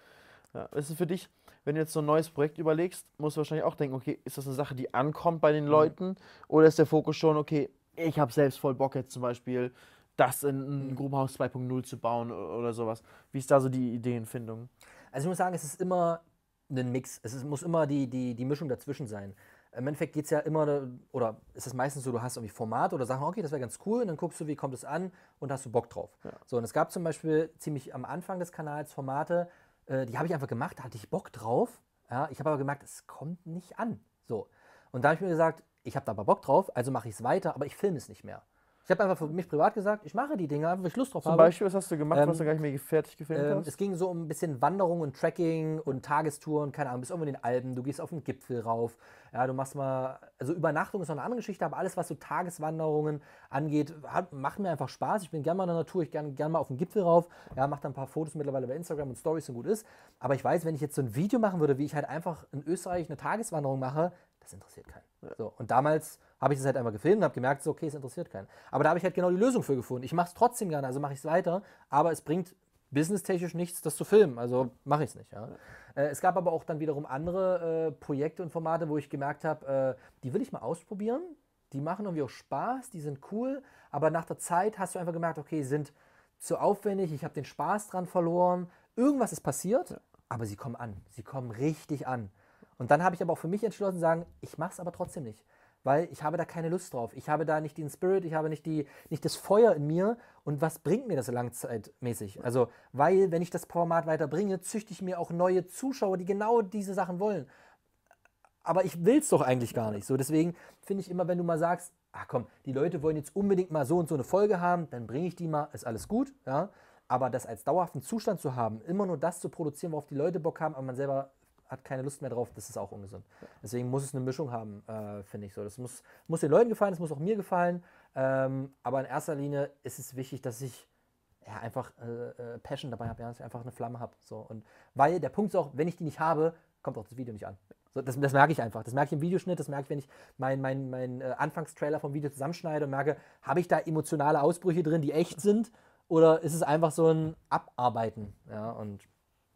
Ja. Ist für dich, wenn du jetzt so ein neues Projekt überlegst, musst du wahrscheinlich auch denken, okay, ist das eine Sache, die ankommt bei den mhm. Leuten oder ist der Fokus schon, okay, ich habe selbst voll Bock jetzt zum Beispiel, das in ein mhm. Grubenhaus 2.0 zu bauen oder sowas. Wie ist da so die Ideenfindung? Also ich muss sagen, es ist immer ein Mix. Es ist, muss immer die, die, die Mischung dazwischen sein. Im Endeffekt geht es ja immer, oder ist es meistens so, du hast irgendwie Format oder Sachen, okay, das wäre ganz cool, und dann guckst du, wie kommt es an und hast du Bock drauf. Ja. So, und es gab zum Beispiel ziemlich am Anfang des Kanals Formate, äh, die habe ich einfach gemacht, da hatte ich Bock drauf. Ja, ich habe aber gemerkt, es kommt nicht an. So. Und da habe ich mir gesagt, ich habe da aber Bock drauf, also mache ich es weiter, aber ich filme es nicht mehr. Ich habe einfach für mich privat gesagt, ich mache die Dinge einfach, weil ich Lust drauf Zum habe. Zum Beispiel, was hast du gemacht, ähm, was du gar nicht mehr fertig gefilmt ähm, hast? Es ging so um ein bisschen Wanderung und Trekking und Tagestouren, keine Ahnung, bis irgendwo in den Alpen, du gehst auf den Gipfel rauf, ja, du machst mal, also Übernachtung ist noch eine andere Geschichte, aber alles, was so Tageswanderungen angeht, hat, macht mir einfach Spaß. Ich bin gerne mal in der Natur, ich gerne gern mal auf den Gipfel rauf, ja, mache dann ein paar Fotos mittlerweile bei Instagram und Stories und gut ist. Aber ich weiß, wenn ich jetzt so ein Video machen würde, wie ich halt einfach in Österreich eine Tageswanderung mache, das interessiert keinen. Ja. So, und damals habe ich das halt einmal gefilmt und habe gemerkt, so, okay, es interessiert keinen. Aber da habe ich halt genau die Lösung für gefunden. Ich mache es trotzdem gerne, also mache ich es weiter, aber es bringt businesstechnisch nichts, das zu filmen. Also mache ich es nicht. Ja. Äh, es gab aber auch dann wiederum andere äh, Projekte und Formate, wo ich gemerkt habe, äh, die will ich mal ausprobieren. Die machen irgendwie auch Spaß, die sind cool, aber nach der Zeit hast du einfach gemerkt, okay, sind zu aufwendig, ich habe den Spaß dran verloren, irgendwas ist passiert, ja. aber sie kommen an, sie kommen richtig an. Und dann habe ich aber auch für mich entschlossen sagen, ich mache es aber trotzdem nicht, weil ich habe da keine Lust drauf. Ich habe da nicht den Spirit, ich habe nicht, die, nicht das Feuer in mir. Und was bringt mir das langzeitmäßig? Also, weil wenn ich das Format weiterbringe, züchte ich mir auch neue Zuschauer, die genau diese Sachen wollen. Aber ich will es doch eigentlich gar nicht. So, deswegen finde ich immer, wenn du mal sagst, ach komm, die Leute wollen jetzt unbedingt mal so und so eine Folge haben, dann bringe ich die mal, ist alles gut, ja. Aber das als dauerhaften Zustand zu haben, immer nur das zu produzieren, worauf die Leute Bock haben, aber man selber hat keine Lust mehr drauf, das ist auch ungesund. Deswegen muss es eine Mischung haben, äh, finde ich so. Das muss, muss den Leuten gefallen, das muss auch mir gefallen. Ähm, aber in erster Linie ist es wichtig, dass ich ja, einfach äh, äh Passion dabei habe, ja, dass ich einfach eine Flamme habe. So. weil der Punkt ist auch, wenn ich die nicht habe, kommt auch das Video nicht an. So, das, das, merke ich einfach. Das merke ich im Videoschnitt, das merke ich, wenn ich meinen mein, mein, äh, Anfangstrailer vom Video zusammenschneide und merke, habe ich da emotionale Ausbrüche drin, die echt sind, oder ist es einfach so ein Abarbeiten? Ja, und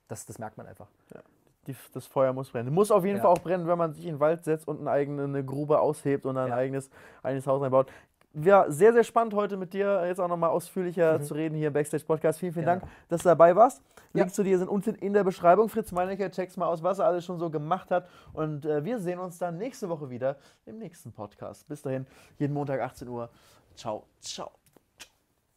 das, das merkt man einfach. Ja die, das Feuer muss brennen. Muss auf jeden ja. Fall auch brennen, wenn man sich in den Wald setzt und eine eigene eine Grube aushebt und dann ja. ein eigenes, eigenes Haus einbaut. Ja, sehr, sehr spannend heute mit dir jetzt auch nochmal ausführlicher mhm. zu reden hier im Backstage Podcast. Vielen, vielen ja. Dank, dass du dabei warst. Links zu dir sind unten in der Beschreibung. Fritz Meinecker, check's mal aus, was er alles schon so gemacht hat. Und äh, wir sehen uns dann nächste Woche wieder im nächsten Podcast. Bis dahin, jeden Montag 18 Uhr. Ciao, ciao.